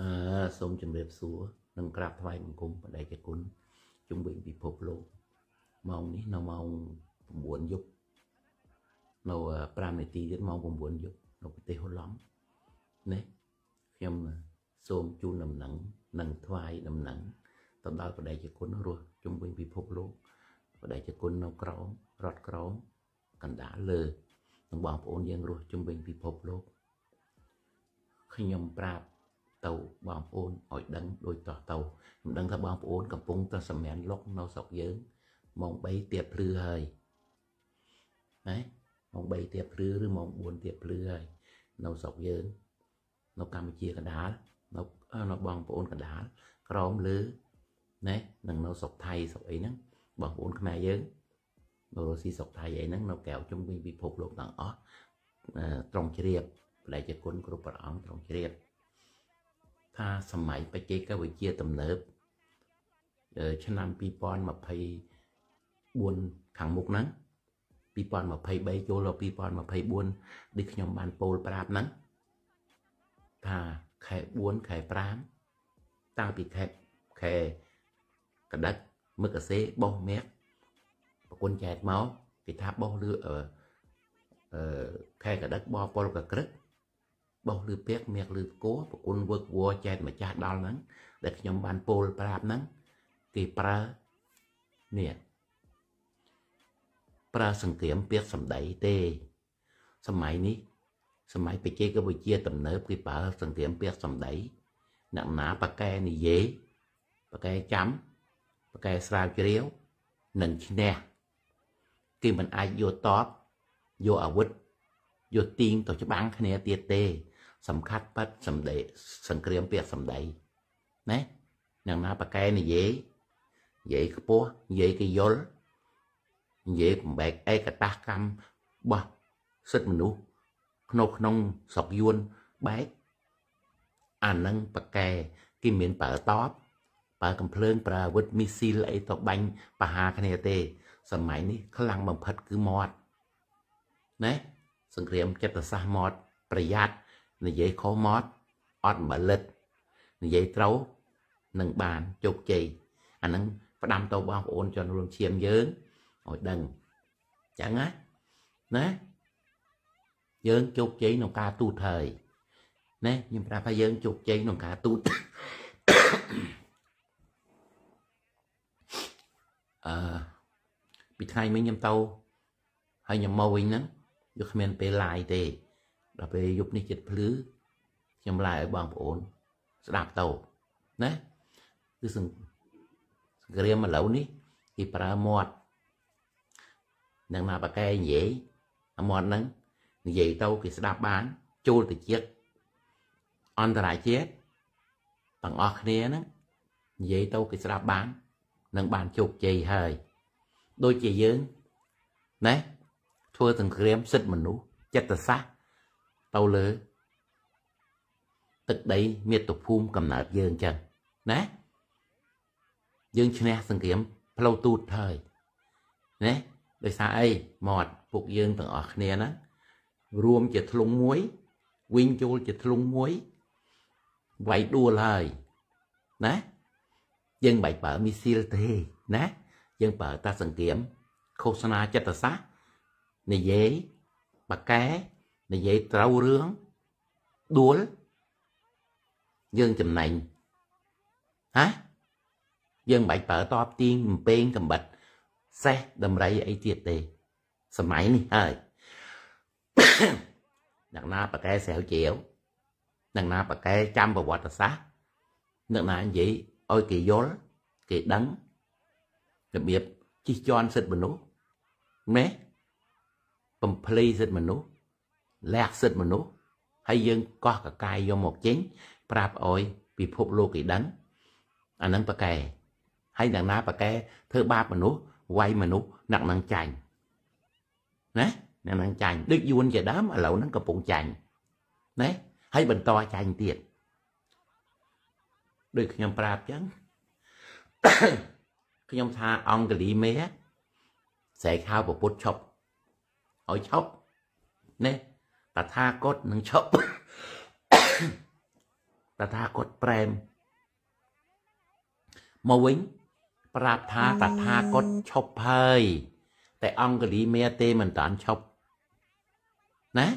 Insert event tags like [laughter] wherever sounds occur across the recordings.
អឺសូមជម្រាបសួរនិងក្រាបថ្វាយបង្គំបដិជាគុណជំវិញពិភពលោកម៉ោងនេះនៅម៉ោង9យប់នៅ5នាទីទៀតម៉ោង9យប់នៅប្រទេសហូឡង់នេះខ្ញុំសូមជូនដំណឹងនិងថ្វាយដំណឹងទៅដល់បដិជាគុណរស់ជំវិញពិភពលោកបដិជាគុណនៅក្រមរដ្ឋក្រមកណ្ដាលលើនិងបងប្អូនយើងរស់ជំវិញពិភពលោកខ្ញុំប្រាប់ទៅបងប្អូនឲ្យដឹង ដូចតោះទៅខ្ញុំដឹងថាបងប្អូនកំពុងតែសម្រានលុកនៅស្រុកយើងម៉ោង3ទៀតព្រឺហើយណាម៉ោង3ទៀតព្រឺឬម៉ោង4ទៀតព្រឺហើយនៅស្រុកយើងនៅកម្ពុជាកណ្ដាលនៅនៅបងប្អូនកណ្ដាលក្រមលើណានឹងនៅស្រុកថៃស្រុកអីហ្នឹងបងប្អូនខ្មែរយើងនៅរុស្ស៊ីស្រុកថៃអីហ្នឹង នៅកែវជុំវិញពិភពលោកទាំងអស់ត្រង់ជ្រាបព្រះជាគុណគ្រប់ព្រះអង្គត្រង់ជ្រាបថាសម័យបច្ចេកវិទ្យាទំនើបឆ្នាំ2024ខាងមុខហ្នឹង2023ចូលដល់2024ដូចខ្ញុំបានពោលប្រាប់ហ្នឹងថាខែ4ខែ5តាំងពីខែខែកដិចមឹកអសេបោះមាក់ប្រគុណចែកមកគេថាបោះលឺអឺខែកដិចបោះពលកក្រឹកបោះលឺពាក់មាកលឺគោប្រគុណវឹកវរចែកម្ចាស់ដល់ហ្នឹងដែលខ្ញុំបានពោលប្រាប់ហ្នឹងគេប្រើនេះប្រើសង្គ្រាមពាក្យសម្ដីទេសម័យនេះ សម័យបច្ចេកវិទ្យាទំនើបគេប្រើសង្គ្រាមពាក្យសម្ដីអ្នកណាប៉កែនិយាយប៉កែចាំប៉កែស្រាវជ្រាវនឹងឈ្នះគេមិនអាចយកតបយកអាវុធយកទីងទៅច្បាំងគ្នាទៀតទេសំខាត់ប៉ັດសំដីសង្គ្រាមពាក្យសំដីណាអ្នកណាប៉កែនិយាយនិយាយខ្ពស់និយាយគេយល់និយាយបំបែកឯកតាកម្មបោះសិទ្ធិមនុស្សក្នុងក្នុងស្រុកយួនបែកអានឹងប៉កែគេមានប្រើតបប្រើកំភ្លើង ប្រើអាវុធមីស៊ីលអីទៅបាញ់បហាគ្នាទេ សម័យនេះខ្លាំងបំផិតគឺមាត់ណាសង្គ្រាមចិត្តសាស្ត្រមាត់ប្រយ័ត្ននិយាយខុសមកអត់បលិតនិយាយត្រូវនឹងបានជោគជ័យអាហ្នឹងផ្ដាំទៅបងប្អូនជនរួមឈាមយើងឲ្យដឹងចឹងណាណាយើងជោគជ័យក្នុង ការទូតហើយណាខ្ញុំប្រាប់ថាយើងជោគជ័យក្នុងការទូតអឺពីថ្ងៃមិញខ្ញុំទៅហើយខ្ញុំមកវិញហ្នឹងវាគ្មាន ពេលឡាយទេដល់ពេលយប់នេះចិត្តភ្លឺខ្ញុំឡាយឲ្យបងប្អូនស្ដាប់ទៅណាគឺសង្គ្រាមឥឡូវនេះគេប្រើមាត់នឹងណាបកែនិយាយអាមាត់ហ្នឹងនិយាយទៅគេស្ដាប់បានចូលទៅជាតិអន្តរជាតិទាំងអស់គ្នាហ្នឹងនិយាយទៅគេស្ដាប់បាននឹងបានជោគជ័យហើយដូចជាយើងណាធ្វើសង្គ្រាមសិទ្ធិមនុស្សចិត្តសាស្ត្រទៅលើទឹកដីមាតុភូមិកំណើតយើងចឹងណា យើងឈ្នះសង្គ្រាម ផ្លូវទូតហើយណាដោយសារអីមាត់ពួកយើងទាំងអស់គ្នាណារួមជាធ្លុងមួយ វិញចូលជាធ្លុងមួយវាយដួលហើយណាយើងបាយប្រើមីស៊ីលទេណា យើងប្រើតាសង្គ្រាមឃោសនាចិត្តសាស្ត្រនិយាយបកែនិយាយត្រូវរឿងដួលយើងចំណេញហាយើងមិនបាច់ប្រើតបទៀងបំពេងកំបិតសេះដំរីអីទៀតទេសម័យនេះហើយអ្នកណាប្រកែស្រាវជ្រាវអ្នកណាប្រកែចាំប្រវត្តិសាស្ត្រអ្នកណានិយាយឲ្យគេយល់គេដឹងរបៀបជិះជាន់សិទ្ធិមនុស្សមែនបំភ្លៃសិទ្ធិមនុស្សលះសិទ្ធិមនុស្សហើយយើងកោះកកាយយកមកចេញប្រាប់អោយពិភពលោកគេដឹងអានឹងប្រកែហើយយ៉ាងណាប្រកែធ្វើបាបមនុស្សវាយមនុស្សអ្នកនឹងចាញ់ណាអ្នកនឹងចាញ់ដូចយួនជាដើមឥឡូវហ្នឹងកំពុងចាញ់ណាហើយបន្តចាញ់ទៀតដូចខ្ញុំប្រាប់ចឹងខ្ញុំថាអង្គលីមេស្រែកហៅពុទ្ធឈប់ឲ្យឈប់ណាតថាគតនឹងឈប់តថាគតប្រែមមកវិញ ប្រាប់ថាតថាគតឈប់ហើយតែអង្គលីមេទេមិនតាន់ឈប់ណា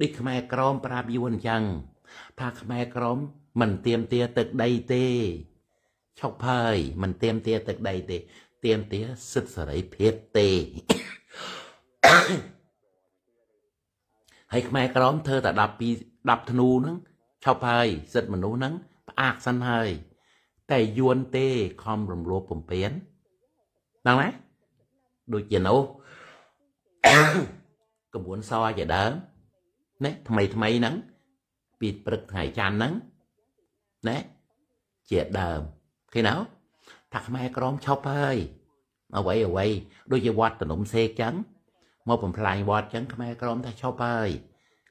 ដូចខ្មែរក្រមប្រាប់យួនអញ្ចឹងថាខ្មែរក្រមមិនទៀមទាទឹកដីទេឈប់ហើយមិនទៀមទាទឹកដីទេទៀមទាសិទ្ធិសេរីភាពទេហើយខ្មែរក្រមធ្វើតែ12 10ធ្នូហ្នឹងឈប់ហើយ សិទ្ធិមនុស្សហ្នឹងផ្អាកសិនហើយ តែយួនទេខំរំលោភបំពានដល់ណាដូចជានោះកបួនសជាដើមណាថ្មីថ្មីហ្នឹងពីព្រឹកថ្ងៃច័ន្ទហ្នឹងណាជាដើមឃើញណោថាខ្មែរក្រមឈប់ហើយអ្វីអ្វីដូចជាវត្តតំណុំសេកចឹងមកបំផ្លាញវត្តចឹងខ្មែរក្រមថាឈប់ហើយ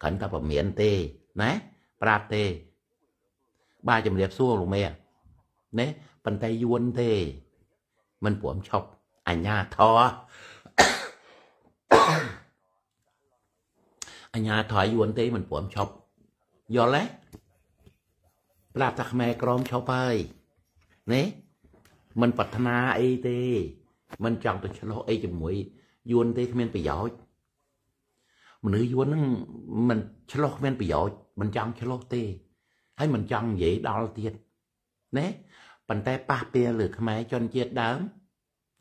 គ្រាន់តែពមៀនទេណាប្រាប់ទេ បាទជំរាបសួរលោកមេណែប៉ុន្តែយួនទេ មិនព្រមឈប់អញ្ញាធរអញ្ញាធរយួនទេមិនព្រមឈប់យល់ទេប្រាប់ថាខ្មែរក្រមឈប់ហើយណែមិនប្រាថ្នាអីទេ មិនចង់ទៅឆ្លោះអីជាមួយយួនទេគ្មានប្រយោជន៍មនុស្សយួនហ្នឹងมันឆ្លោះគ្មានប្រយោជន៍មិនចង់ឆ្លោះទេ ហើយមិនចង់និយាយដល់ទៀតណាប៉ុន្តែប៉ះពៀលើខ្មែរជនជាតិដើម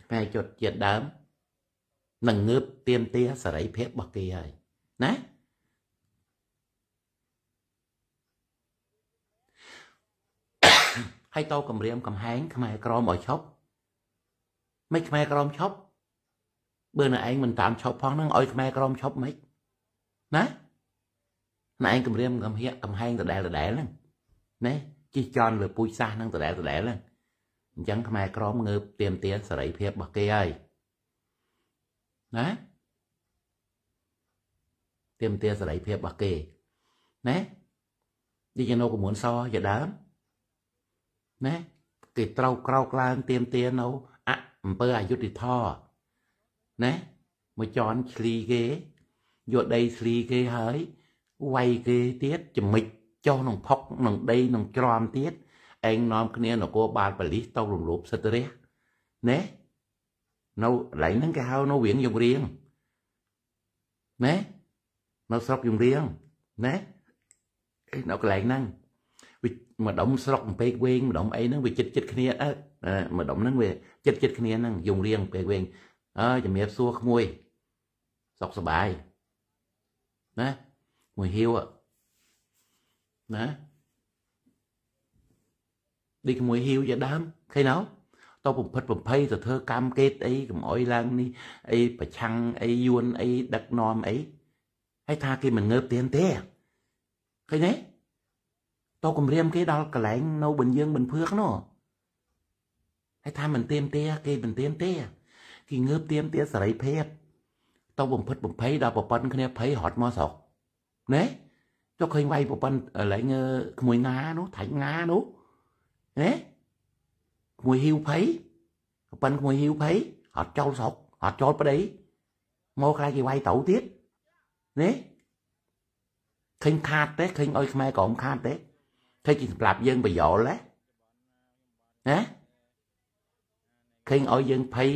ខ្មែរជនជាតិដើមនឹងងើបទៀមទាសេរីភាពរបស់គេហើយណាហើយតោគម្រាមកំហែងខ្មែរក្រមឲ្យឈប់មិនខ្មែរក្រមឈប់បើនែឯងមិនតាមឈប់ផងហ្នឹងឲ្យខ្មែរក្រមឈប់មិនណាណែឯងគម្រាមកំហៀកកំហែងដដែលដដែលហ្នឹងណាជិះចន់លើពូជសាសហ្នឹងដដែលដដែលហ្នឹងអញ្ចឹងខ្មែរក្រមងើបទៀមទាសេរីភាពរបស់គេហើយណាទៀមទាសេរីភាពរបស់គេណាដូចជានៅកមួនសជាដើមណាគេត្រូវក្រោកឡើងទៀមទានៅអអង្គើអយុធធរណាមកចន់ឆ្លីគេយកដីឆ្លីគេហើយវាយគេទៀតចំណិចចុះក្នុងផុកក្នុងដីក្នុងច្រំទៀតឯងនាំគ្នានគរបាលបលិសទៅរំលោភសិទ្ធិរះណានៅកន្លែងហ្នឹងគេហៅនៅវៀងយំរៀងណានៅស្រុកយំរៀងណានៅកន្លែងហ្នឹងវាម្ដុំស្រុកពេកវែងម្ដុំអីហ្នឹងវាចិត្តចិត្តគ្នាអើម្ដុំហ្នឹងវាចិត្តចិត្តគ្នាហ្នឹងយំរៀងពេកវែងអើជំរាបសួរក្មួយសុខសប្បាយណាមួយហៀវណាដូចក្មួយហៀវជាដើមឃើញណោតបំផិតបំភ័យទៅធ្វើកម្មគេតអីកំអុយឡើង នេះអីប្រឆាំងអីយួនអីដឹកនាំអីហើយថាគេមិនងើបទៀនទេឃើញទេតគម្រាម គេដល់កន្លែងនៅបិញយើងបិញភឿកនោះហើយថាមិនទៀមទេគេមិនទៀមទេគេងើបទៀមទាសេរីភាពទៅបំផិតបំភ័យដល់ប្រពន្ធគ្នាភ័យរត់មកស្រុកណែចុះឃើញវាយប្រពន្ធឥឡូវក្មួយងានោះថាញ់ងានោះណែក្មួយហ៊ីវភ័យប្រពន្ធក្មួយហ៊ីវភ័យអត់ចូលស្រុកអត់ចូលប្តីមកខ្លាចគេវាយទៅទៀតណែឃើញខាតទេឃើញអុយខ្មែរក្រមខាតទេឃើញគេសម្លាប់យើងប្រយោលទេណាឃើញអុយយើងភ័យ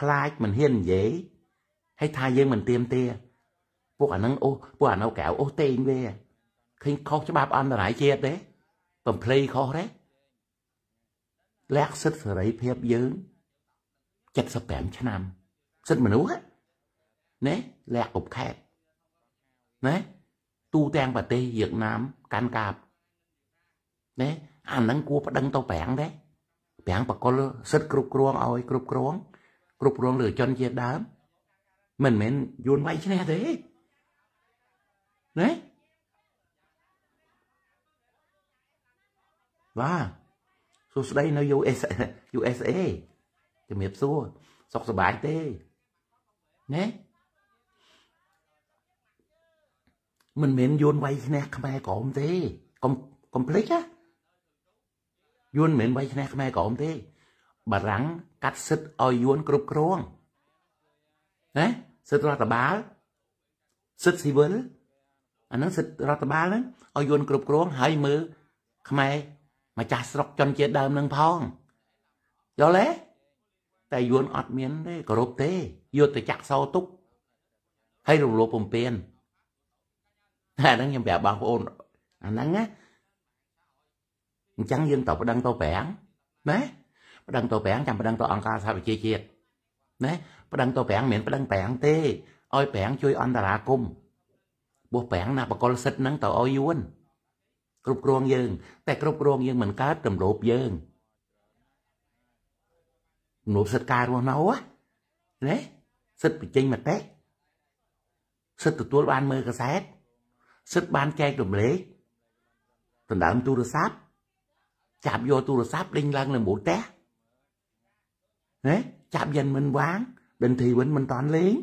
ខ្លាចមិនហ៊ាននិយាយហើយថាយើងមិនទៀមទាពួកអានឹងអូពួកអានៅក្រៅអូតេងវាឃើញខុសច្បាប់អន្តរជាតិទេបំភ្លៃខុសទេលក្ខសិទ្ធិសេរីភាពយើង75ឆ្នាំសិទ្ធិមនុស្សណែលក្ខគ្រប់ខេត្តណែទូទាំងប្រទេសវៀតណាមកាន់កាប់ណែអានឹងគួរប្តឹងទៅប្រាំងដែរប្រាំងបកលសិទ្ធិគ្រប់គ្រងឲ្យ គ្រប់គ្រងគ្រប់គ្រងលើជនជាតិដើមមិនមែនយួនវាយឈ្នះទេណាបាទសួស្ដីនៅ US USA ជំរាបសួរសុខសប្បាយទេណាមិនមែនយួនវាយឈ្នះខ្មែរក្រមទេកុំកុំភ្លេចណាយួនមិនមែនវាយឈ្នះខ្មែរក្រមទេបារាំងកាត់សិទ្ធឲ្យយួនគ្រប់គ្រងណាសិទ្ធរដ្ឋបាលសិទ្ធស៊ីវិលអានឹងសិទ្ធរដ្ឋបាលហ្នឹងឲ្យយួនគ្រប់គ្រងហើយមើលខ្មែរម្ចាស់ស្រុកជនជាតិដើមនឹងផងយល់ទេតែយួនអត់មានទេគោរពទេយកទៅចាក់សោទុកហើយរំលោភបំពានតែហ្នឹងខ្ញុំប្រាប់បងប្អូន អាហ្នឹងណាអញ្ចឹងយើងតបដឹងទៅប្រាំងណាប្តឹងទៅ5ចាំប្តឹងទៅអង្គការសហប្រជាជាតិណាប្តឹងទៅ5មិនប្តឹង5ទេឲ្យ5ជួយអន្តរាគមបោះ5ណាបកលសិទ្ធហ្នឹងទៅឲ្យយួនគ្រប់គ្រងយើង តែគ្រប់គ្រងយើងមិនកើតទម្រោបយើងទម្រោបសិទ្ធិការរស់នៅណាសិទ្ធិបញ្ចេញមតិសិទ្ធិទទួលបានមើលកាសែតសិទ្ធិបានចែករំលែកដណ្ដើមទូរស័ព្ទចាប់យកទូរស័ព្ទដេញឡើងលើមូលផ្ទះ nế chạm dần mình quán định thì bệnh mình toàn liếng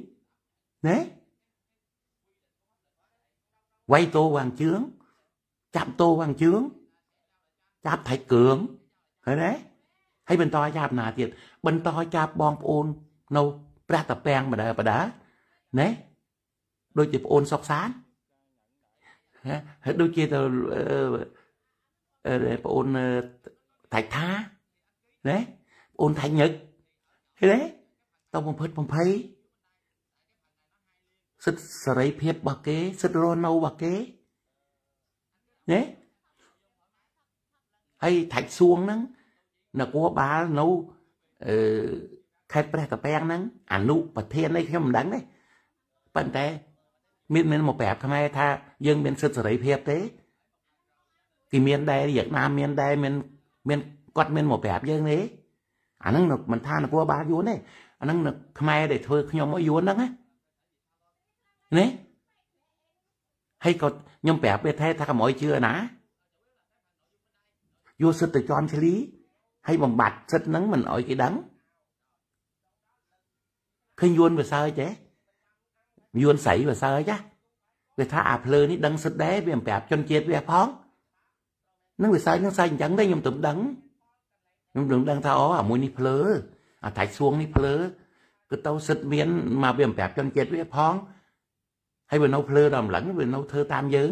nế quay tô hoàng chướng chạm tô hoàng chướng chạm thầy cường thế đấy hay bên to chạm nà thiệt bên to chạm Bong ôn nâu ra tập bèn mà đá, mà đỡ nế đôi chụp ôn sọc sáng đôi chia tờ ờ, ờ, ờ, ôn thạch tha đấy ôn thạch nhật ឃើញទេតបំផិតបំភ័យសិទ្ធិសេរីភាពរបស់គេ សិទ្ធិរស់នៅរបស់គេណាហើយថាច់សួងហ្នឹងនគរបាលនៅអឺខេត្តព្រះកាពាំងហ្នឹងអនុប្រធាននេះខ្ញុំមិនដឹងទេប៉ុន្តែមានមានមកប្រាប់ខ្មែរថា យើងមានសិទ្ធិសេរីភាពទេគេមានដែរយើងណាមានដែរមានមានគាត់មានមកប្រាប់យើងទេអាហ្នឹងមិនថានគរបាលយួនទេអាហ្នឹងខ្មែរដែលធ្វើខ្ញុំឲ្យយួនហ្នឹងណាហើយក៏ខ្ញុំប្រាប់វាថាថាកុំអោយជឿណាយួនសិតទៅជន់ឈ្លីហើយបំបត្តិសិតហ្នឹងមិនអោយគេដឹងឃើញយួនវាសើចទេយួនស្រីវាសើចណាវាថាអាភ្លើនេះដឹងសិតដែរវាប្រាប់ជនជាតិវា ផងនឹងវាសើចនឹងសើចអញ្ចឹងទេខ្ញុំទៅដឹងខ្ញុំនឹងដឹងថាអូអាមួយនេះភ្លើអាថៃសួងនេះភ្លើគឺទៅសិតមានមកវាប្រាប់ជនជាតិវាផងហើយវានៅភ្លើដល់ម្លឹងវានៅធ្វើតាមយើង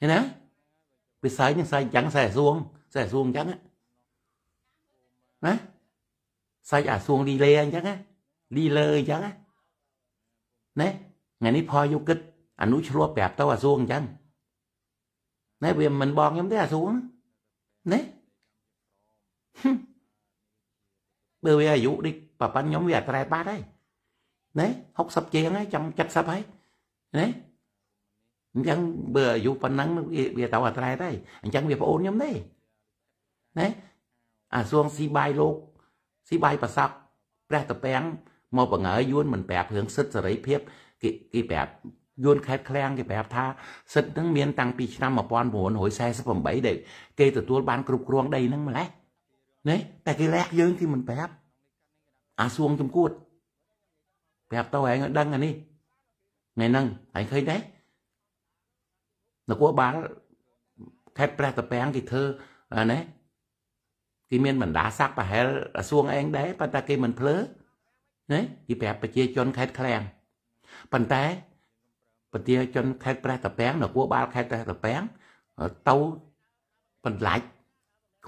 ឃើញណាវាសាយនឹងសាយចឹងសាយសួងសាយសួងចឹងណាសាយអាសួងលីលេអញ្ចឹងណាលីលើអញ្ចឹងណាណែថ្ងៃនេះផយុគិត អនុឆ្លោះប្រាប់ទៅអាសួងអញ្ចឹងណែវាមិនបងខ្ញុំទេអាសួងណែបើវាអាយុដូចប្រហែលខ្ញុំវាអត្រែបាត់ហើយណែ60ជាងហើយចាំ70ហើយណែអញ្ចឹងបើអាយុប៉ុណ្ណឹងវាទៅអត្រែដែរអញ្ចឹងវាប្អូនខ្ញុំទេណែអាសួងស៊ីបាយលោកស៊ីបាយប្រសាប់ព្រះតពាំងមកបង្ហើយួនមិនប្រាប់រឿងសិទ្ធិសេរីភាពគេគេប្រាប់យួនខេតឃ្លាំងគេប្រាប់ថាសិទ្ធិនឹងមានតាំងពីឆ្នាំ1948ដែលគេទទួលបានគ្រប់គ្រងដីនឹងម្លេះណាតែគេលះយើងគេមិនប្រាប់អាសួងចំគួតប្រាប់ទៅឯងឲ្យដឹងអានេះថ្ងៃហ្នឹងឯងឃើញទេនគរបាលខេត្តព្រះតាពាំងគេធ្វើណាគេមានបណ្ដាស័កប្រហែលអាសួងឯងដែរប៉ុន្តែគេមិនភ្លើណាគេប្រាប់ប្រជាជនខេត្តឃ្លាំងប៉ុន្តែប្រជាជនខេត្តព្រះតាពាំងនគរបាលខេត្តព្រះតាពាំងទៅបន្លាច់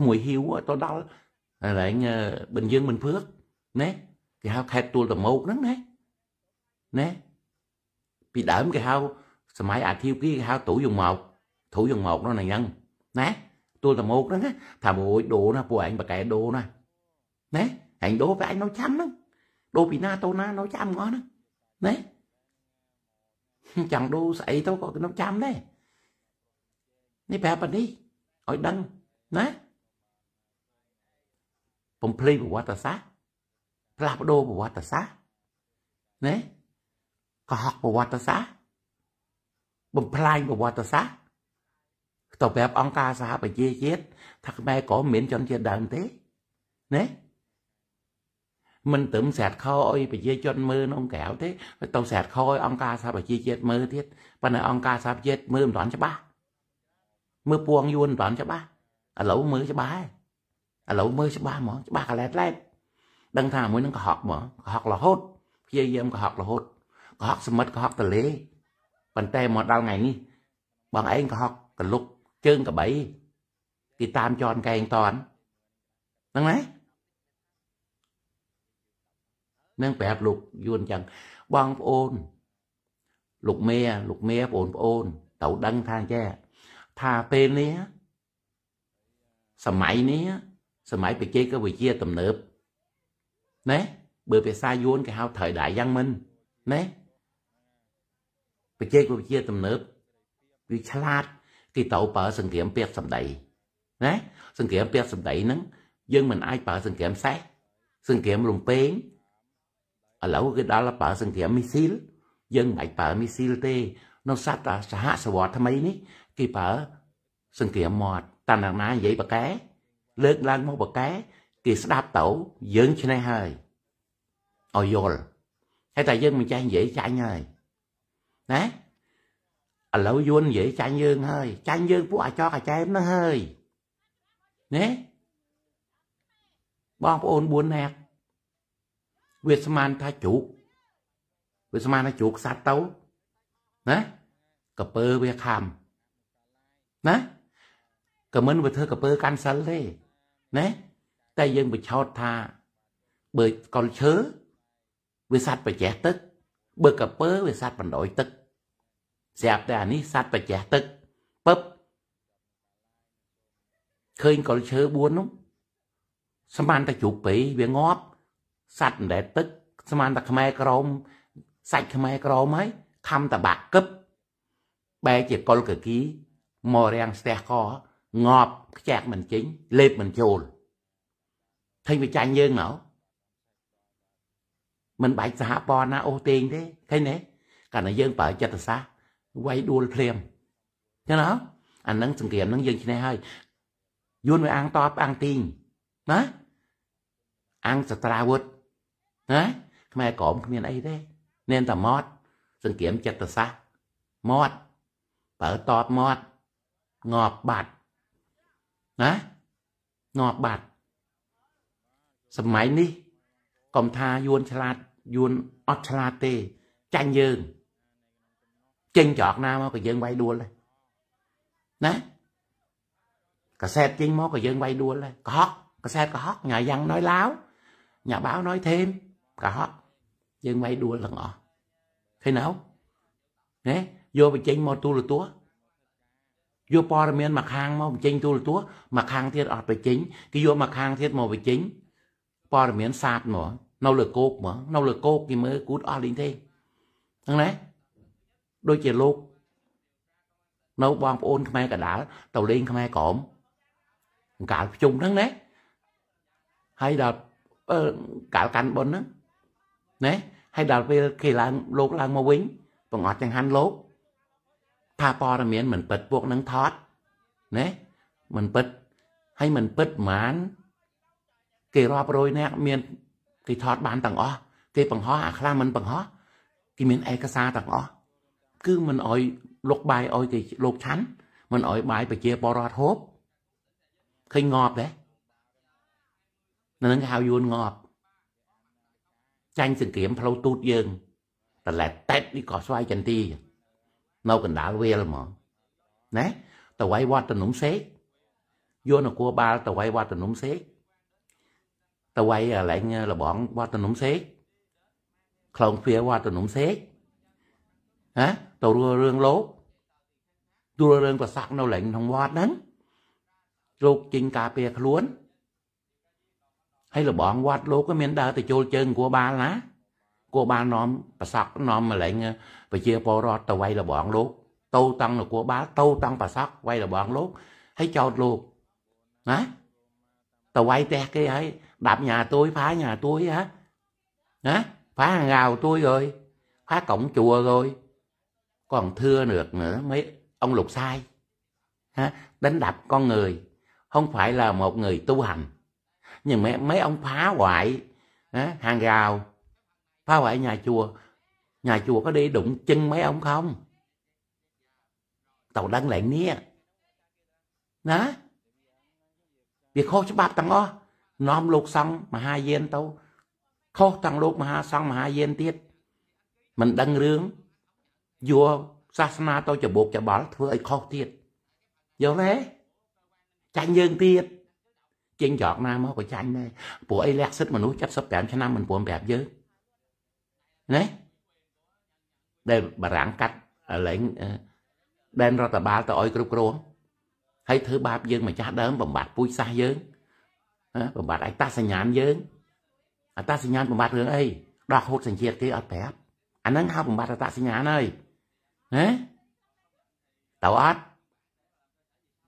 không phải hiếu á tôi đó lại bình dương bình phước nè គេហៅខេត្តទួលដំមោកហ្នឹងណាណាពីដើមគេហៅសម័យអាធិវគេហៅទូយងមកទូយងមកនោះណាយ៉ាងណាទួលដំមោកហ្នឹងថាមួយដូរណាពួកឯងបកែដូរណាណាឯងដូរពេលឯងនៅចាំហ្នឹងដូរពីណាទៅណានៅចាំអស់ហ្នឹងណាចាំដូរស្អីទៅក៏នៅចាំដែរនេះប្រាប់ប៉ានេះឲ្យដឹងណាពំភ្លេចប្រវត្តិសាស្ត្រផ្លាស់ប្ដូរប្រវត្តិសាស្ត្រណាកុហកប្រវត្តិសាស្ត្របំផ្លាញប្រវត្តិសាស្ត្រទៅប្រាប់អង្គការសហប្រជាជាតិថាខ្មែរក៏មានជនជាតិដើមទេណាមិនត្រឹមស្រាតខអុយប្រជាជនមើលក្នុងក្រៅទេទៅស្រាតខអុយអង្គការសហប្រជាជាតិមើលទៀតប៉ុន្តែអង្គការសហប្រជាជាតិមើលមិនទាន់ច្បាស់មើលពួងយួនមិនទាន់ច្បាស់ឥឡូវមើលច្បាស់ហើយឥឡូវមើលច្បាស់ហ្មងច្បាស់កលែតឡែតដឹងថាមួយនឹងកុហកហ្មងកុហករហូតព្យាយាមកុហករហូតកុហកសមិទ្ធកុហកតលេប៉ុន្តែមកដល់ថ្ងៃនេះបងឯងកុហកកលុកជើងកបីគេតាមជន់កែងតនហ្នឹងណានឹងប្រាប់លោកយួនចឹងបងប្អូនលោកមេលោកមេបងប្អូនត្រូវដឹងថាចេះថាពេលនេះសម័យនេះសម័យប្រជាក៏វិជាទំនើបណែបើភាសាយួនគេហៅត្រូវដែរយ៉ាងមិនណែបច្ចេកវិទ្យាទំនើបវាឆ្លាតគេត្រូវប្រើសង្គ្រាមពាក្យសម្ដីណាសង្គ្រាមពាក្យសម្ដីហ្នឹងយើងមិនអាចប្រើសង្គ្រាមសេះសង្គ្រាមរំពេងឥឡូវគេដល់ប្រើសង្គ្រាមមីស៊ីល យើងមិនអាចប្រើមីស៊ីលទេនៅសត្វសហសវត្សថ្មីនេះគេប្រើសង្គ្រាមមាត់តាំងណានិយាយបកែលើកឡើងមកបកែគេស្ដាប់ទៅយើងឆ្នះហើយឲ្យយល់ហើយតែយើងមិនចេះនិយាយចាញ់ហើយណាឥឡូវយួននិយាយចាញ់យើង ហើយ ចាញ់យើងពួកអាចកអាចែមហ្នឹងហើយណាបងប្អូន4នាក់វាស្មានថាជ្រូកវាស្មានថាជ្រូកសัตว์ទៅណាក្រពើវាខំណាក៏មិនវាធ្វើកពើកាន់សិលទេណាតែយើងបញ្ឆោតថា បើកុលឈើវាសัตว์ប្រជះទឹកបើកពើវាសัตว์បណ្ដោយទឹកស្រាប់តែអានេះសัตว์ប្រជះទឹកពឹបឃើញកុលឈើ4នោះស្មានតែជ្រូកពេវាងាប់សัตว์មិនដែលទឹកស្មានតែខ្មែរក្រមសាច់ខ្មែរក្រមហើយខំតបាក់កឹបបែរជាកុលកគីមករាំងស្ទះកងាប់ខ្ជះមិនចេញលេបមិនចូលឃើញវាចាញ់យើងមកមិនបាច់សហព័ន្ធណាអូសទេងទេឃើញទេកាលណាយើងប្រើចិត្តសាស្ត្រវាយដួលភ្លាមចឹងណាអានឹងសង្គ្រាមនឹងយើងឈ្នះហើយយួនវាអាំងតបអាំងទីងណាអាំងសត្រាវុធណាខ្មែរក្រមគ្មានអីទេនាងតែមត់សង្គ្រាមចិត្តសាស្ត្រមត់ប្រើតបមត់ងាប់បាត់ណាងាប់បាត់សម័យនេះកុំថាយួនឆ្លាតយួនអត់ឆ្លាតទេចាញ់យើងចេញច្រកណាមកក៏យើងវាយដួលដែរណាកាសែតចេញមកក៏យើងវាយដួលដែរកុហកកាសែតកុហកញ៉ាយ៉ាង nói láo ញ៉ា báo nói thêm កុហកយើងវាយដួលទាំងអស់ឃើញណោះណាយកបញ្ចេញមកទូលទួយកព័ត៌មានមកខាងមកបញ្ចេញទូរទស្សន៍មកខាងទៀតអត់បញ្ចេញគេយកមកខាងទៀតមកបញ្ចេញព័ត៌មានសាតមកនៅលើគោកមកនៅលើគោកគេមើលគូតអស់លីងទេហ្នឹងណាដូចជាលោកនៅបងប្អូនខ្មែរកដាលទៅលេងខ្មែរក្រមកាលភ្ជុំហ្នឹងណាហើយដល់កាលកាន់ប៉ុនហ្នឹងណាហើយដល់ពេលគេឡើងលោកឡើងមកវិញបង្អត់ទាំងហាន់លោកថាព័ត៌មានមិនពិតពួកនឹងថតណាមិនពិតហើយមិនពិតហ្មងគេរាប់រយនាក់មានគេថតបានទាំងអស់គេបង្ហោះអាខ្លះមិនបង្ហោះគេមានឯកសារទាំងអស់គឺមិនអោយលុកបាយអោយគេលោកឆាន់មិនអោយបាយប្រជាពលរដ្ឋហូបឃើញងាប់ទេនៅនឹងគេហៅយួនងាប់ចាញ់សង្គ្រាម ផ្លូវទូតយើងតឡែតតែតនេះក៏ស្វាយចន្ទីនៅកណ្ដាលវាលហ្មងណាតវៃវត្តនំសេកយកនគរបាលតវៃវត្តនំសេកតវៃឡែងលបងវត្តនំសេកខ្លងវាវត្តនំសេកណាទៅរួរឿងលោកទួរឿងប្រសាក់នៅឡែងក្នុងវត្តហ្នឹងលោកជិញការពារខ្លួនហើយលបងវត្តលោកក៏មានដើរទៅចូលជើងគួរបាលណាគួរបាលនាំប្រសាក់នាំឡែង và chia bỏ đó tàu quay là bọn luôn tâu tăng là của bá tâu tăng bà sắc quay là bọn luôn thấy cho luôn hả tàu quay te cái ấy đạp nhà tôi phá nhà tôi hả hả phá hàng rào tôi rồi phá cổng chùa rồi còn thưa được nữa mấy ông lục sai hả đánh đập con người không phải là một người tu hành nhưng mấy, mấy ông phá hoại hả? hàng rào phá hoại nhà chùa nhà chùa có đi đụng chân mấy ông không tàu đăng lại nia đó việc khô chứ bạp tăng o nom lục xong mà hai yên tàu khô tăng lục mà hai xong mà hai yên tiết mình đăng rướng vua xa xa tôi cho buộc cho bỏ thưa ấy khô tiết vô đấy chanh dương tiết chân giọt nam có chanh này bộ ấy lẹt xích mà nuôi chắc sắp bẹp cho năm mình buồn bẹp chứ đấy ដែលបារាំងកាត់លែងដែនរដ្ឋបាលទៅឲ្យគ្រប់គ្រងហើយធ្វើបាបយើងម្ចាស់ដើមបំបត្តិពូជសាសយើងបំបត្តិឯកតសញ្ញាណយើងអត្តសញ្ញាណបំបត្តិរឿងអីដោះហូតសញ្ជាតិគេអត់ប្រាប់អាហ្នឹងហៅបំបត្តិអត្តសញ្ញាណហើយណាតើអត់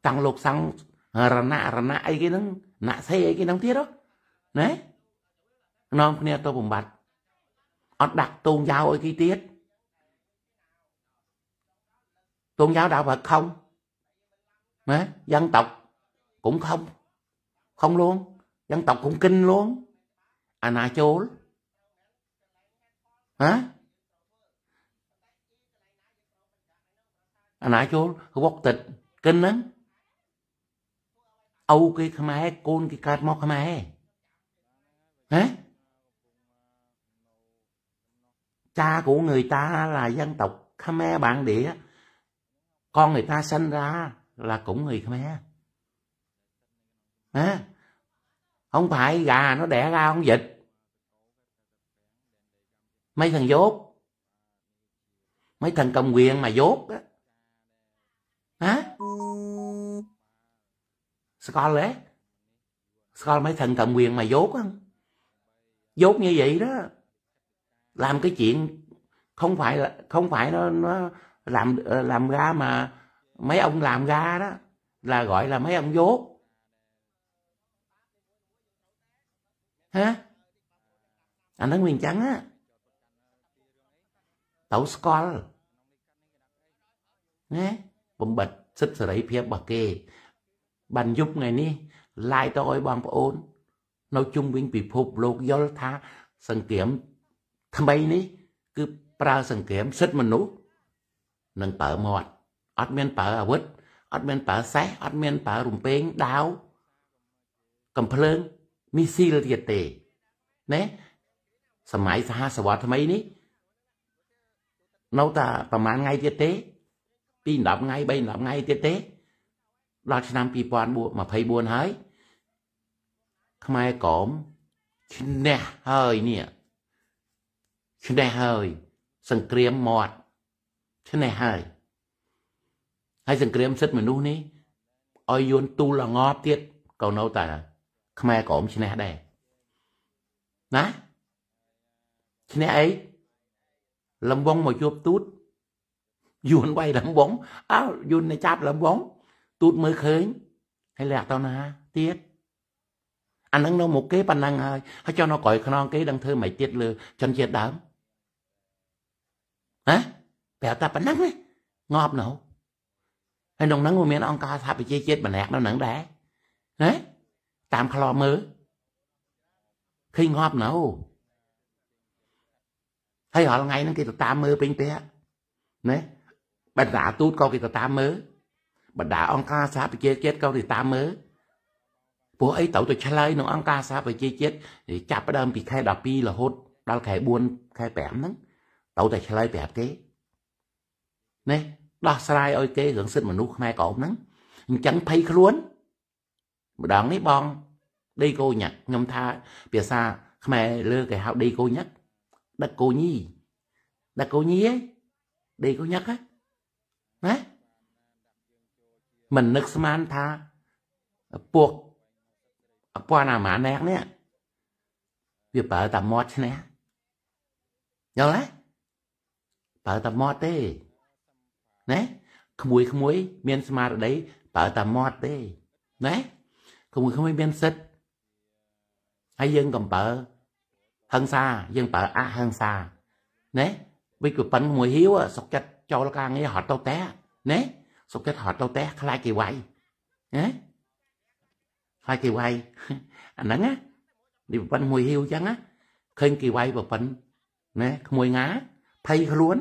តាំងលោកសង្ឃរណៈរណៈអីគេហ្នឹងណាក់សេអីគេហ្នឹងទៀតណានាំគ្នាទៅបំបត្តិអត់ដាក់តោងយ៉ាវឲ្យគេទៀត tôn giáo đạo Phật không Đấy, dân tộc cũng không không luôn dân tộc cũng kinh luôn à nà chốn hả à nà chốn quốc tịch kinh lắm âu cái khmer côn cái cát mọc khmer hả cha của người ta là dân tộc khmer bản địa con người ta sanh ra là cũng người khmer à, không phải gà nó đẻ ra không dịch, mấy thằng dốt mấy thằng cầm quyền mà dốt á hả scott lé mấy thằng cầm quyền mà dốt không dốt như vậy đó làm cái chuyện không phải là không phải nó nó làm ờ, làm ra mà mấy ông làm ra đó là gọi là mấy ông dốt hả anh nói nguyên trắng á tẩu scol nhé bụng bịch xích sợi phía bà kê bàn giúp ngày ni lại tôi bằng ôn nói chung viên bị phục lột do tha sân kiểm thầm bay ní cứ pra sân kiểm xích mình nút នឹងប្រើមាត់អត់មានប្រើអាវុធអត់មានប្រើសេះអត់មានប្រើរំពេងដាវកំភ្លើងមីស៊ីលទៀតទេណាសម័យសហសវត្សថ្មីនេះ នៅតែប្រហែលថ្ងៃទៀតទេពី10ថ្ងៃ3 10ថ្ងៃទៀតទេដល់ឆ្នាំ2024ហើយខ្មែរក្រមឈ្នះហើយនេះឈ្នះហើយសង្គ្រាមមាត់ឆ្នេះហើយហើយសង្គ្រាមសិទ្ធិមនុស្សនេះឲ្យយួនទូលងប់ទៀតក៏នៅតែខ្មែរក្រមឆ្នេះដែរណាឆ្នេះអីលំវងមកជួបទូតយួនវាយលំវងអើយួនទៅចាប់លំវងទូតមើលឃើញហើយលះទៅណាទៀតអានឹងនៅមុខគេប៉ុណ្ណឹងហើយហើយចុះនៅក្រោយខ្នងគេដឹងធ្វើមិនទៀតលើជនជាតិដើមហ៎ប្រាប់តែប៉ុណ្ណឹងងាប់នៅហើយក្នុងហ្នឹងក៏មានអង្គការសហប្រជាជាតិម្នាក់នៅហ្នឹងដែរណាតាមខ្លោមើលឃើញងាប់នៅហើយរាល់ថ្ងៃហ្នឹងគេទៅតាមមើលពេញផ្ទះណាបណ្ដាទូតក៏គេទៅតាមមើលបណ្ដាអង្គការសហប្រជាជាតិក៏ទៅតាមមើលពួកអីត្រូវទៅឆ្លើយក្នុងអង្គការសហប្រជាជាតិចាប់ផ្ដើមពីខែ12រហូតដល់ខែ4ខែ5ហ្នឹងត្រូវតែឆ្លើយប្រាប់គេណាដោះស្រាយឲ្យគេរឿងសិទ្ធិមនុស្សខ្មែរក្រមហ្នឹងអញ្ចឹងភ័យខ្លួនម្ដងនេះបង ដីគោញាក់ខ្ញុំថាភាសាខ្មែរ លើគេហៅដីគោញាក់ដឹកគោញីដឹកគោញីឯងដីគោញាក់ហ្នឹងណាមិននឹកស្មានថាពួកអពណ៌អាម៉ាណែកនេះវាប្រើតែមាត់ឈ្នះយល់ទេប្រើតែមាត់ទេណាក្មួយក្មួយមានស្មារតីប្រើតែមាត់ទេណាក្មួយក្មួយមានសិទ្ធហើយយើងកំប្រើហឹង្សាយើងប្រើអហឹង្សាណាវិជ្ជប៉ុនក្មួយហៀវសុកចិត្តចូលការងារហត់ទៅតែណាសុកចិត្តហត់ទៅតែខ្លាចគេវាយណាខ្លាចគេវាយអាហ្នឹងណាវិជ្ជប៉ុនមួយហៀវអញ្ចឹងណាឃើញគេវាយប្រប៉ុនណាក្មួយងាភ័យខ្លួន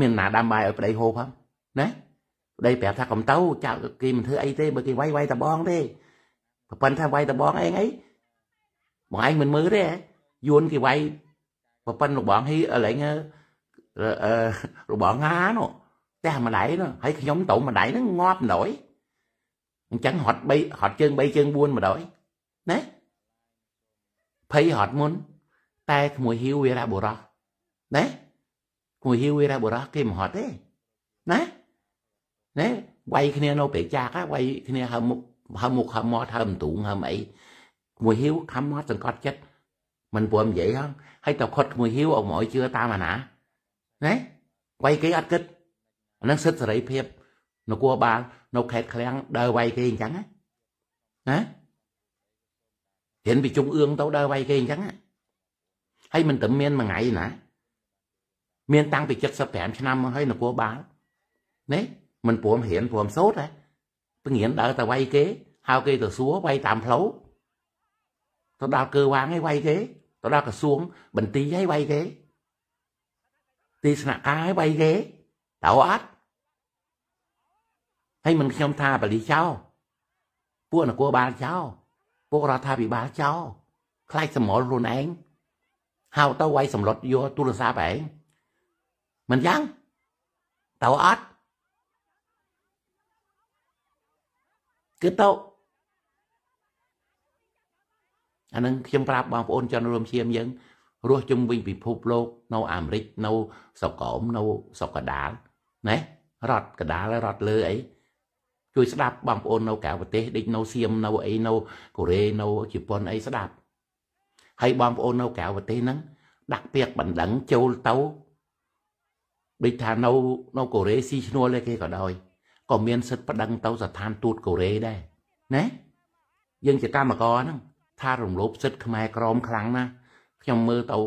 មានណាដាំបាយឲ្យប្តីហូបហ៎ណាប្តីប្រាប់ថាកុំទៅចៅគេមិនធ្វើអីទេបើគេវាយវាយតបងទេប្រពន្ធថាវាយតបងឯងអីបងឯងមិនមើលទេយួនគេវាយប្រពន្ធរបស់ហ៊ីអលែងរបស់ងានោះតែម្ដាយនោះហើយខ្ញុំទៅម្ដាយហ្នឹងងាប់ម្ដយអញ្ចឹងហត់3ហត់ជើង3ជើង4ម្ដយណាភ័យហត់មុនតែក្មួយហ៊ីវវារៈបុរោះណាគួយហ៊ីវរៈបុរសគេមិនហត់ទេណាណាវាយគ្នានៅពេលចាក់វាយគ្នាហើមុខហើមុខហើមាត់ហើមទ្រូងហើមអីគួយហ៊ីវខំមាត់សង្កត់ចិត្តមិនព្រមនិយាយហងហើយតើខត់គួយហ៊ីវអង្គឲ្យជឿតាមអាណាណាវាយគេអត់គិតអានឹងសិទ្ធិសេរីភាពនគរបាលនៅខេត្តឃ្លាំងដើរវាយគេអញ្ចឹងណាហ៊ានពីជុំអឿងទៅដើរវាយគេអញ្ចឹងហើយមិនតែមានមួយថ្ងៃណាមានតាំងពី75ឆ្នាំមកហើយនគរបាលនេះមិនព្រមរៀនព្រមសូត្រទេពងៀនដើរទៅវាយគេហៅគេទៅសួរវាយតាមផ្លូវទៅដល់គឺវាងឯងវាយគេទៅដល់ក្រសួងបន្ទីឯងវាយគេទីស្នាក់ការឯងវាយគេតើអត់ហើយមិនខ្ញុំថាបលីចោពួកនគរបាលចោពួករដ្ឋាភិបាលចោខ្លាចសមរខ្លួនឯងហៅទៅវាយសម្លុតយកទូរស័ព្ទឯងមិនយ៉ាងទៅអត់គឺទៅអានឹងខ្ញុំប្រាប់បងប្អូនជនរួមឈាមយើងរស់ជុំវិញពិភពលោក នៅអាមេរិក នៅស្រុកក្រមនៅស្រុកកដាលណែរត់កដាលរត់លើអីជួយស្ដាប់បងប្អូននៅក្រៅប្រទេសដូចនៅសៀមនៅអីនៅកូរ៉េនៅជប៉ុនអីស្ដាប់ហើយបងប្អូននៅក្រៅប្រទេសហ្នឹងដាក់ពាក្យបណ្ដឹងចូលទៅដូចថានៅនៅកូរ៉េស៊ីឈ្នួលឯគេក៏ដោយក៏មានសិទ្ធិប្តឹងទៅស្ថានទូតកូរ៉េដែរណាយើងជាកម្មករហ្នឹង ថារំលោភសិទ្ធិខ្មែរក្រមខ្លាំងណាស់ខ្ញុំមើលទៅ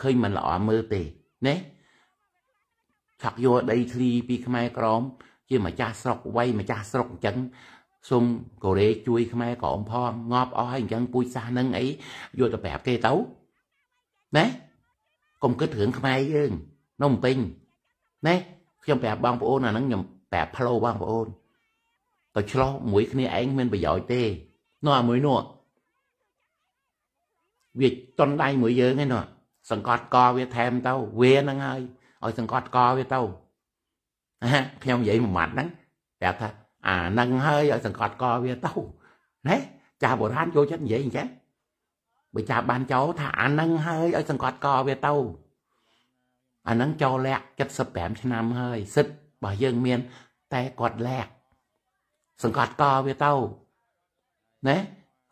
ឃើញមិនល្អមើលទេណាឆាក់យកដីធ្លីពីខ្មែរក្រមជាម្ចាស់ស្រុកវៃម្ចាស់ស្រុកអញ្ចឹងសូមកូរ៉េជួយខ្មែរក្រមផងងាប់អស់ហើយអញ្ចឹងពូជសាសនឹងអីយកទៅប្រាប់គេទៅណាកុំគិតរឿងខ្មែរយើងនំពេញណែខ្ញុំប្រាប់បងប្អូនអាហ្នឹងខ្ញុំប្រាប់ផ្លូវបងប្អូនទៅឆ្លោះមួយគ្នាឯងមានប្រយោជន៍ទេនោះអាមួយនោះវាតន់ដៃមួយយើងឯនោះសង្កត់កវាថែមទៅវាហ្នឹងហើយឲ្យ សង្កត់កវាទៅណាខ្ញុំនិយាយមួយម៉ាត់ហ្នឹងប្រាប់ថាអាហ្នឹងហើយឲ្យ សង្កត់កវាទៅណែចាស់បុរាណចូលចិត្តនិយាយអញ្ចឹងបើចាស់បានចោលថាអាហ្នឹងហើយឲ្យសង្កត់កវាទៅអានឹងចូលលាក់75ឆ្នាំហើយ សិទ្ធរបស់យើងមានតែគាត់លាក់សង្កត់កវាទៅណា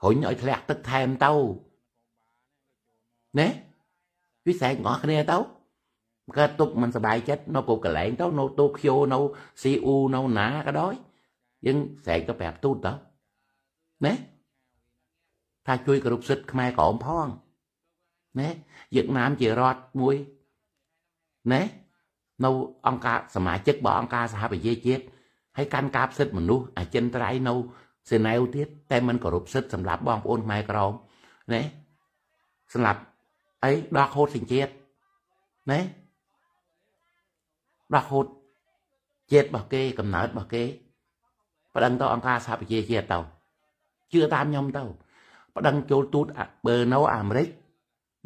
រុញឲ្យធ្លាក់ទឹកថែមទៅណាវាស្រែកងអស់គ្នាទៅកើតទុកមិនសบายចិត្តនៅគ្រប់កន្លែងទៅនៅតូក្យូនៅស៊ីអ៊ូនៅណាក៏ដោយយើងស្រែកទៅប្រាប់ទូតទៅណាថាជួយគោរពសិទ្ធិខ្មែរក្រមផងណាយើងណាមជារដ្ឋមួយណានៅអង្គការសមាជិករបស់អង្គការសហប្រជាជាតិហើយកាន់ការសិទ្ធិមនុស្សអចិន្ត្រៃយ៍នៅសេណែវទៀតតែมันគោរពសិទ្ធិសម្រាប់បងប្អូនខ្មែរក្រមណាសម្រាប់អីដោះហូតសេចក្ដីណាដោះហូតជាតិរបស់គេកំណើតរបស់គេប្តឹងទៅអង្គការសហប្រជាជាតិទៅជឿតាមខ្ញុំទៅប្តឹងចូលទូតបឺណូអាមេរិក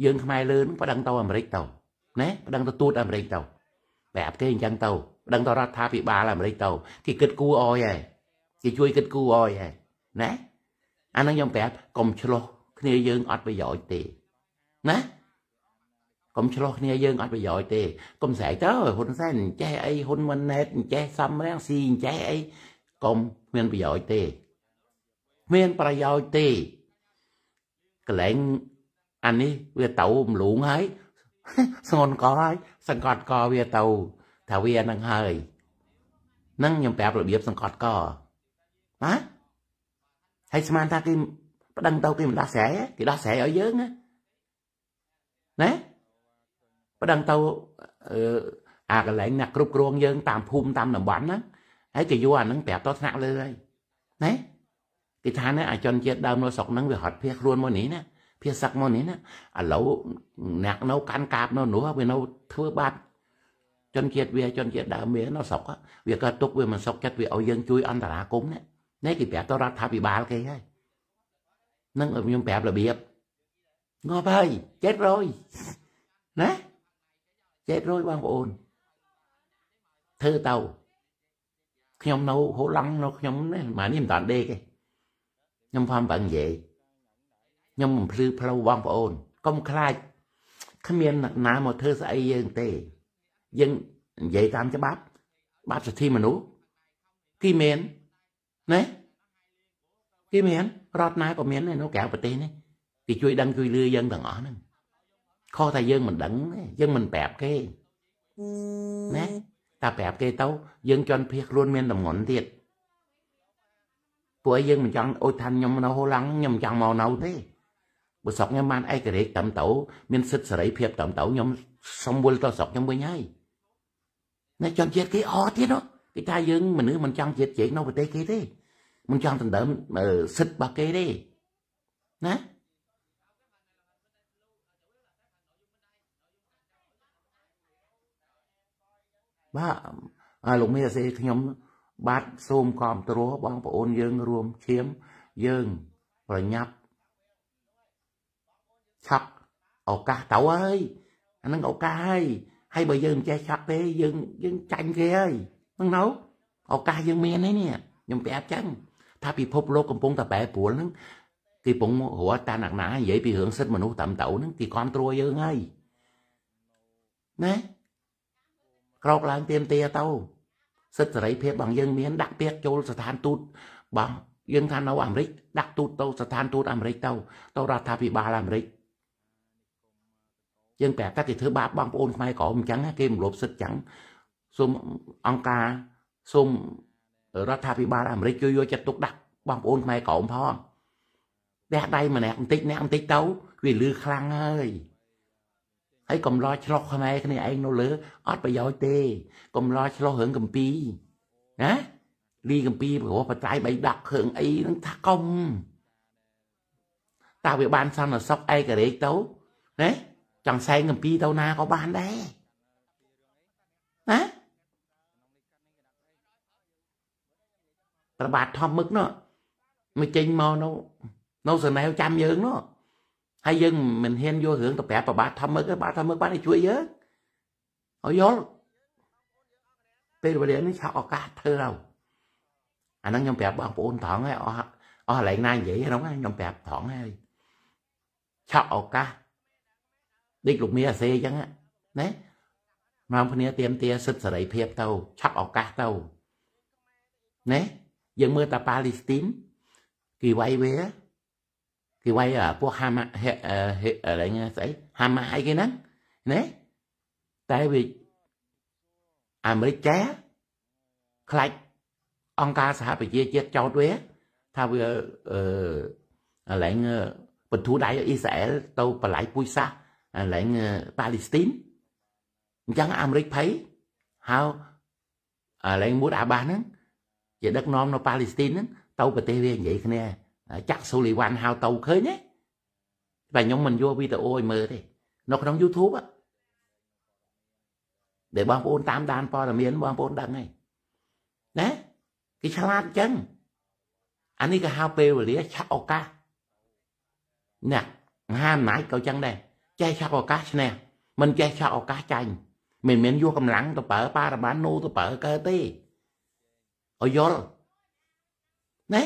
យើងខ្មែរលើនឹងប្តឹងទៅអាមេរិកទៅណែប្តឹងទៅទូតអាមេរិកទៅប្រាប់គេអញ្ចឹងទៅប្តឹងទៅរដ្ឋាភិបាលអាមេរិកទៅគេគិតគូអយហើយគេជួយគិតគូអយហើយណែអាហ្នឹងខ្ញុំប្រាប់កុំឆ្លោះគ្នាយើងអត់ប្រយោជន៍ទេណាកុំឆ្លោះគ្នាយើងអត់ប្រយោជន៍ទេកុំស្រែកទៅហ៊ុនសែនចេះអីហ៊ុនម៉ាណែតចេះសំរាំងស៊ីចេះអីកុំមានប្រយោជន៍ទេមានប្រយោជន៍ទេកលែងអានេះវាទៅរំលងហើយកស្ងួនកហើយសង្កត់កវាទៅថាវានឹងហើយនឹងខ្ញុំប្រាប់របៀបសង្កត់កណាហើយស្មានថាគេប្តឹងទៅគេមិនដោះស្រាយគេដោះស្រាយឲ្យយើងណាប្តឹងទៅអាកន្លែងណាគ្រប់គ្រងយើង តាមភូមិតាមតំបន់ហ្នឹងហើយគេយកអាហ្នឹងប្រាប់តថ្នាក់លើហើយណាគេថាណាអាជនជាតិដើមនៅស្រុកហ្នឹងវាហត់ភៀសខ្លួនមកនេះណាវាសឹកមកនេះណាឥឡូវអ្នកនៅកាន់កាបនៅនោះវានៅធ្វើបាត់ជនជាតិវាជនជាតិដើមវានៅស្រុកវាក៏ទុកវាមិនសុខចិត្តវាឲ្យយើងជួយអន្តរាគមណានេះគេប្រាប់ទៅរដ្ឋាភិបាលគេហើយនឹងឲ្យខ្ញុំប្រាប់របៀបងប់ហើយ700ណា700បងប្អូនធ្វើទៅខ្ញុំនៅហូឡង់នៅខ្ញុំនេះមកនេះមិនតាន់ដេកទេខ្ញុំផំបើនិយាយខ្ញុំមិនភ្លឺផ្លូវបងប្អូនកុំខ្លាចគ្មានអ្នកណាមកធ្វើស្អីយើងទេ យើងនិយាយតាមច្បាប់ បាត់សិទ្ធិមនុស្សគេមែនណែគេមែនរដ្ឋណាក៏មានដែរនៅក្រៅប្រទេសនេះគេជួយដឹងជួយលឺយើងទាំងអស់ហ្នឹងខុសតែយើងមិនដឹងទេយើងមិនប្រាប់គេណែតែប្រាប់គេទៅយើងជន់ភៀសខ្លួនមានតម្ងន់ទៀតពួកឯងយើងមិនចង់អុយថាខ្ញុំនៅហូឡាំងខ្ញុំមិនចង់មកនៅទេបើស្រុកខ្ញុំបានឯករាជ្យត្រឹមត្រូវមានសិទ្ធិសេរីភាពត្រឹមត្រូវខ្ញុំសំវល់ទៅស្រុកខ្ញុំវិញហើយអ្នកជនជាតិគេអទៀតគេថាយើង មនុស្សមិនចង់ជាតិជែកនៅប្រទេសគេទេ មិនចង់ដណ្ដើមសិទ្ធិរបស់គេទេណាបាទអាលោកមេសេខ្ញុំ បាទសូមគាំទ្របងប្អូនយើងរួមឈាមយើងប្រញាប់ឆាប់ឱកាសទៅហើយអានឹងឱកាសហើយហើយបើយើងមិនចេះឆាប់ទេយើងយើងចាញ់គេហើយហ្នឹងទៅឱកាសយើងមានហើយនេះខ្ញុំប្រាប់ចឹងថាពិភពលោកកំពុងតែប្រែប្រួលហ្នឹងគេពងរត់តាណាក់ណានិយាយពីរឿងសិទ្ធិមនុស្សតាមតៅហ្នឹងគេគ្រប់គ្រងយើងហើយណាក្រោកឡើងទៀមទាទៅ សិទ្ធិសេរីភាពរបស់យើងមានដាក់ពាក្យចូលស្ថានទូតបងយើងថានៅអាមេរិកដាក់ទូតទៅស្ថានទូតអាមេរិកទៅទៅរដ្ឋាភិបាលអាមេរិកយើងប្រាប់តែគេធ្វើបាបបងប្អូនខ្មែរក្រមអញ្ចឹងគេរំលោភសិទ្ធិអញ្ចឹងសូមអង្គការសូមរដ្ឋាភិបាលអាមេរិកជួយយកចិត្តទុកដាក់បងប្អូនខ្មែរក្រមផងផ្ទះដៃម្នាក់បន្តិចអ្នកបន្តិចទៅ វាលឺខ្លាំងហើយហើយកំឡោះឆ្លោះខ្មែរគ្នាឯងនៅលើអត់ប្រយោជន៍ទេ កំឡោះឆ្លោះរឿងកម្ពីណាលីកម្ពីព្រោះបត្រៃបៃដាក់គ្រឿងអីនឹងថាកុំតើវាបានសន្តិសុខឯករាជ្យទៅណាចង់សែងកម្ពីទៅណាក៏បានដែរណាប្របាទធំមឹកនោះមកចេញមកនៅនៅសណែវចាំយើងនោះហើយយើងមិនហ៊ានយករឿងទៅប្រាប់ប្របាទធំមឹកទេបាទធំមឹកបានតែជួយយើងឲ្យយល់ពេលវេលានេះឆាឱកាសធ្វើទៅអាហ្នឹងខ្ញុំប្រាប់បងប្អូនត្រង់ហើយអស់អស់កន្លែងណានិយាយហ្នឹងខ្ញុំប្រាប់ត្រង់ហើយឆាឱកាសដូចលោកមាអាសេអញ្ចឹងណាមកគ្នាទៀមទាសិទ្ធិសេរីភាពទៅឆក់ឱកាសទៅណាយើងមើលតាប៉ាឡេស្ទីនគេវាយវាគេវាយពួកហាម៉ាអីហ្នឹងស្អីហាម៉ាអីគេហ្នឹងណាតែវាអាមេរិកចាខ្លាច់អង្គការសហប្រជាជាតិចោទវាថាវាអឺឡើងបន្ទូដៃអ៊ីស្រាអែលទៅបល័យពួយសាសកន្លែងប៉ាឡេស្ទីនអញ្ចឹងអាមេរិកភ័យហើកន្លែងមួយអាបាសហ្នឹងជាដឹកនាំនៅប៉ាឡេស្ទីនហ្នឹងទៅប្រទេសវានិយាយគ្នា ចាក់សូលីវ៉ាន់ហៅទៅឃើញទេតែខ្ញុំមិនយកវីដេអូឲ្យមើលទេ នៅក្នុង YouTube ដែលបងប្អូន តាមដានព័ត៌មានបងប្អូនដឹងហើយណាគេឆ្លាតអញ្ចឹងអានេះក៏ហៅពេលវេលាឆាក់ឱកាសណាមហាអំណាចក៏អញ្ចឹងដែរចេះឆាក់ឱកាសឈ្នះមិនចេះឆាក់ឱកាសចាញ់មិនមែនយកកម្លាំងទៅប្រើបារមានណូទៅប្រើកើតទេឲ្យយល់ណែ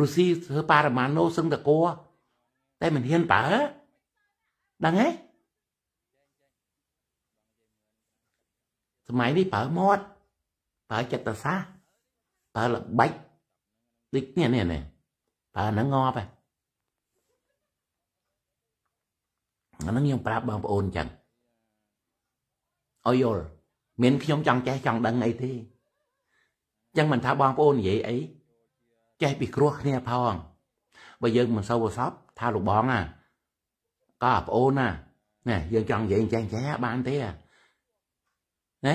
រុស្ស៊ីធ្វើបារមានណូសឹងតកัวតែមិនហ៊ានប្រើដឹងទេសម័យនេះប្រើមាត់ប្រើចិត្តសាស្ត្រប្រើល្បិចដូចនេះនេះប្រើហ្នឹងងប់ហ្នឹងអាហ្នឹងយើងប្រាប់បងប្អូនចឹងឲ្យយល់មានខ្ញុំចង់ចេះចង់ដឹងអីទេចឹងមិនថាបងប្អូននិយាយអីចេះពីគ្រោះគ្នាផងបើយើងមិនសូវសពថាលោកបងណាក៏ប្អូនណាណែយើងចង់និយាយចេះចេះបានទេណែ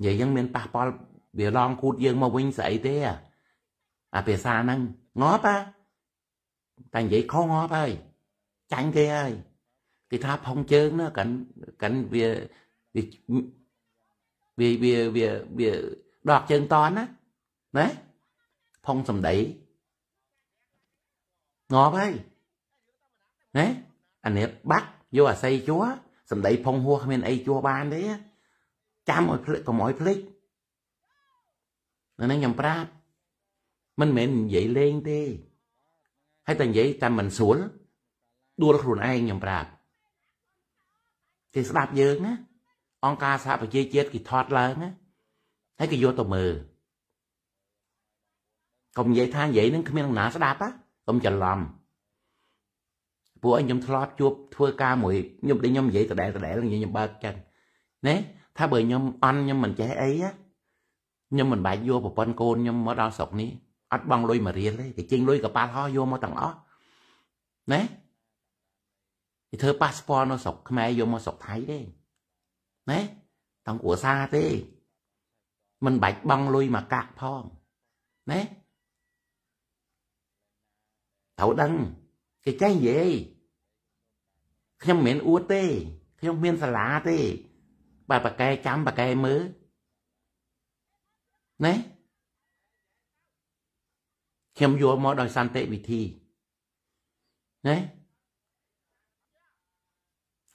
និយាយយ៉ាងមានប៉ះពាល់វាឡងគូតយើងមកវិញស្អីទេអាភាសាហ្នឹងងាប់ហ่าតែនិយាយខុសងាប់ហើយចាញ់គេហើយគេថាផងជើងណាកាន់កាន់វាវាវាវាវាដកជើងតណាណាផងសំដីងប់ហើយណាអានេះបាក់យកអាស័យជួសំដីផងហួសគ្មានអីជួបានទេចាំឲ្យភ្លេចកុំឲ្យភ្លេចនៅនឹងខ្ញុំប្រាប់មិនមែននិយាយលេងទេហើយតែនិយាយតែមិនស្រួលដួលខ្លួនឯងខ្ញុំប្រាប់គេស្ដាប់យើងណាអង្គការសហប្រជាជាតិគេថតឡើងណាហើយគេយកទៅមើលកុំនិយាយថានិយាយនឹងគ្មាននរណា ស្ដាប់ណាកុំច្រឡំពួកឯងខ្ញុំធ្លាប់ជួបធ្វើការមួយខ្ញុំដូចខ្ញុំនិយាយដដែលដដែលខ្ញុំបើកចឹងណាថាបើខ្ញុំ អន់ខ្ញុំមិនចេះអីខ្ញុំមិនបាច់យកប្រពន្ធកូនខ្ញុំមកដល់ស្រុកនេះអត់បងលុយមួយរៀលទេគេចេញលុយកប៉ាល់ហោះយកមកទាំងអស់ណាគេធ្វើប៉ាសពតនៅស្រុកខ្មែរយកមកស្រុកថៃទេណាតាំងគ្រួសារទេមិនបាច់បង់លុយមកកាក់ផងណាត្រូវដឹងគេចេះនិយាយខ្ញុំមិនមែនអួតទេ ខ្ញុំមានសាលាទេបាទប៉ាកែចាំប៉ាកែមើលណាខ្ញុំយកមកដោយសន្តិវិធីណា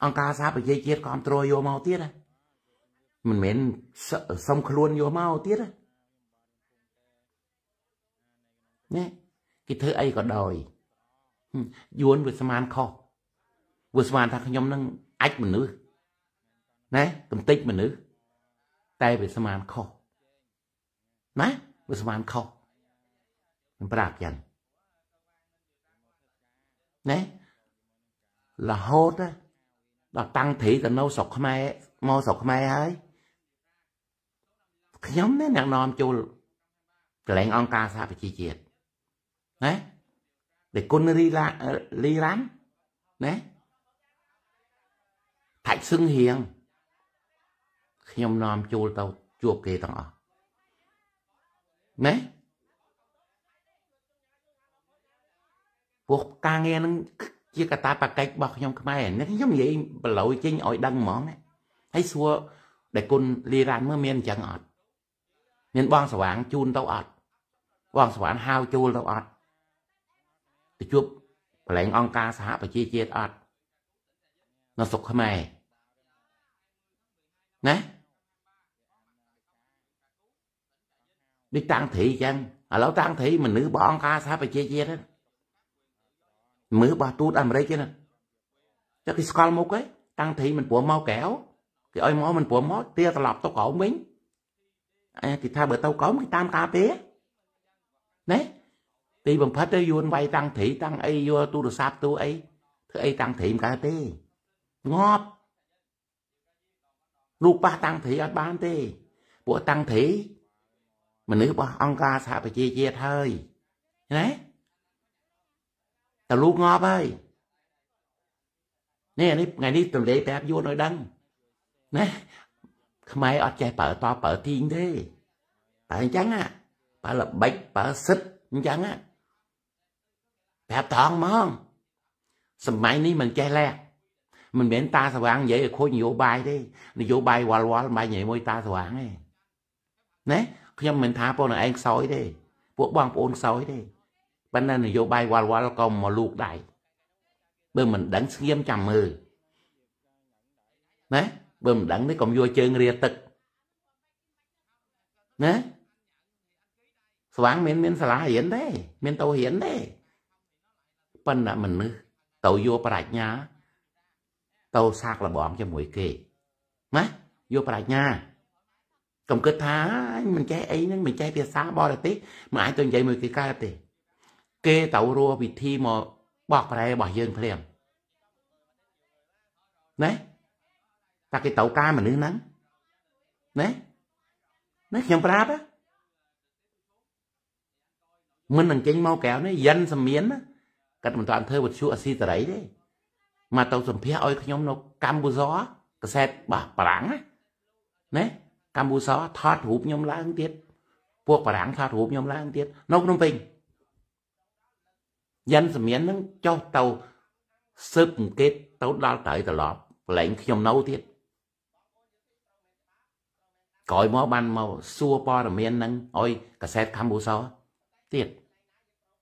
អង្គការសហប្រជាជាតិគ្រប់គ្រងយកមកទៀតណាមិនមែនសុំខ្លួនយកមកទៀតណាណែគេធ្វើអីក៏ដោយយួនវាស្មានខុសវាស្មានថាខ្ញុំនឹងអាចមនុស្សណាកំតិចមនុស្សតែវាស្មានខុសណាវាស្មានខុសខ្ញុំប្រាប់យ៉ាងណារហូតណាដល់តាំងព្រីទៅនៅស្រុកខ្មែរមកស្រុកខ្មែរហើយខ្ញុំនេះអ្នកនាំចូលកលែងអង្គការសហប្រជាជាតិណាដែលគុណរីឡាលីរ៉ាំណាថាច់សឹងហៀងខ្ញុំនាំចូលទៅជួបគេទាំងអស់ណាពួកការងារនឹងជាកតាបកិច្ចរបស់ខ្ញុំខ្មែរនេះខ្ញុំនិយាយប្រឡូយចេញឲ្យដឹងហ្មងហើយសួរដែលគុណលីរ៉ានមើលមានអញ្ចឹងអត់មានបងស្វាងជូនទៅអត់បងស្វាងហៅចូលទៅអត់ទៅជួបប្រឡែងអង្គការសហប្រជាជាតិអត់នៅសុកខ្មែរណាដូចតាំងត្រីអញ្ចឹងឥឡូវតាំងត្រីមនុស្សបងអង្គការសហប្រជាជាតិហ្នឹងមើលបោះទូតអាមេរិកទេណាតែគេស្គាល់មុខឯងតាំងទីមិនព្រមមកកែវគេឲ្យមកមិនព្រមមកទាត្រឡប់ទៅក្រោមវិញអាគេថាបើទៅក្រោមគេតាមការពារណែទីបំផិតទៅយួនវាយតាំងត្រីតាំងអីយកទូរស័ព្ទទូអីធ្វើអីតាំងត្រីមិនកើតទេងាប់រូបប៉ះតាំងត្រីអត់បានទេពួកតាំងត្រីមនុស្សរបស់អង្គការសហប្រជាជាតិហើយណាតែលូងាប់ហើយនេះនេះថ្ងៃនេះទម្លាយប្រាប់យួនឲ្យដឹងណាខ្មែរអត់ចេះប្រើតប្រើទីងទេតែអញ្ចឹងបើល្បិចបើសិទ្ធអញ្ចឹងប្រាប់ត្រង់ហ្មងសម័យនេះមិនចេះលះមិនមែនតាស្វាងនិយាយឲ្យខូចនយោបាយទេ នយោបាយវល់វល់មិននិយាយមួយតាស្វាងទេណាខ្ញុំមិនថាពួកនរឯងខ្សោយទេពួកបងប្អូនខ្សោយទេប៉ុន្តែនយោបាយវល់វល់ក៏មកលូកដែរបើមិនដឹងស្ងៀមចាំមើលណាបើមិនដឹងនេះកុំយកជើងរាទឹកណាស្វាងមានមានសាលារៀនទេមានតោរៀនទេប៉ុន្តែមនុស្សទៅយកប្រាជ្ញាទៅសាកល្បងជាមួយគេណាយកប្រាជ្ញាកុំគិតថា មិនចេះអីនឹងមិនចេះភាសាបរទេសមិនអាចទៅនិយាយមួយគេកើតទេគេទៅរកវិធីមកបោះប្រែរបស់យើងភ្លាមណែតែគេទៅការមនុស្សហ្នឹងណែណែខ្ញុំប្រាប់មិននឹងចេញមកក្រៅនេះយិនសមៀនគាត់មិនតាន់ធ្វើវិទ្យុអស៊ីតរៃទេមកទៅសម្ភាសឲ្យខ្ញុំនៅកម្ពុជាកសែតបាទបារាំងណាកម្ពុជាថតរូបខ្ញុំឡើងទៀតពួកបារាំងថតរូបខ្ញុំឡើងទៀតនៅភ្នំពេញយ៉ាន់សមៀននឹងចុះទៅស៊ើបអង្កេតទៅដល់ក្រោយត្រឡប់កន្លែងខ្ញុំនៅទៀតក្រោយមកបានមកសួរព័ត៌មានហ្នឹងឲ្យកសែតកម្ពុជាទៀត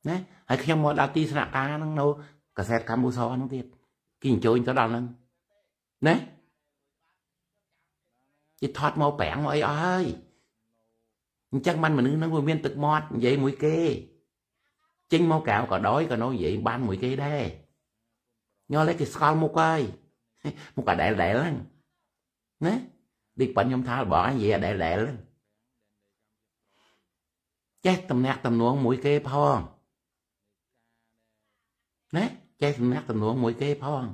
ណាហើយខ្ញុំមកដល់ទីស្នាក់ការហ្នឹងនៅកសែតកម្ពុជាហ្នឹងទៀតគេអញ្ជើញទៅដល់ហ្នឹងណាគេថត់មកប្រាំងមកអីអស់ហើយអញ្ចឹងបានមនុស្សហ្នឹងវាមានទឹកមាត់និយាយមួយគេចេញមកក្រៅក៏ដោយក៏នៅនិយាយបានមួយគេដែរញ៉លេគេស្គាល់មុខហើយមុខក៏ដែលដែលហ្នឹងណាដូចប៉ុនខ្ញុំថាបងនិយាយដែលដែលហ្នឹងចេះតំណាក់តំណងមួយគេផងណាចេះតំណាក់តំណងមួយគេផង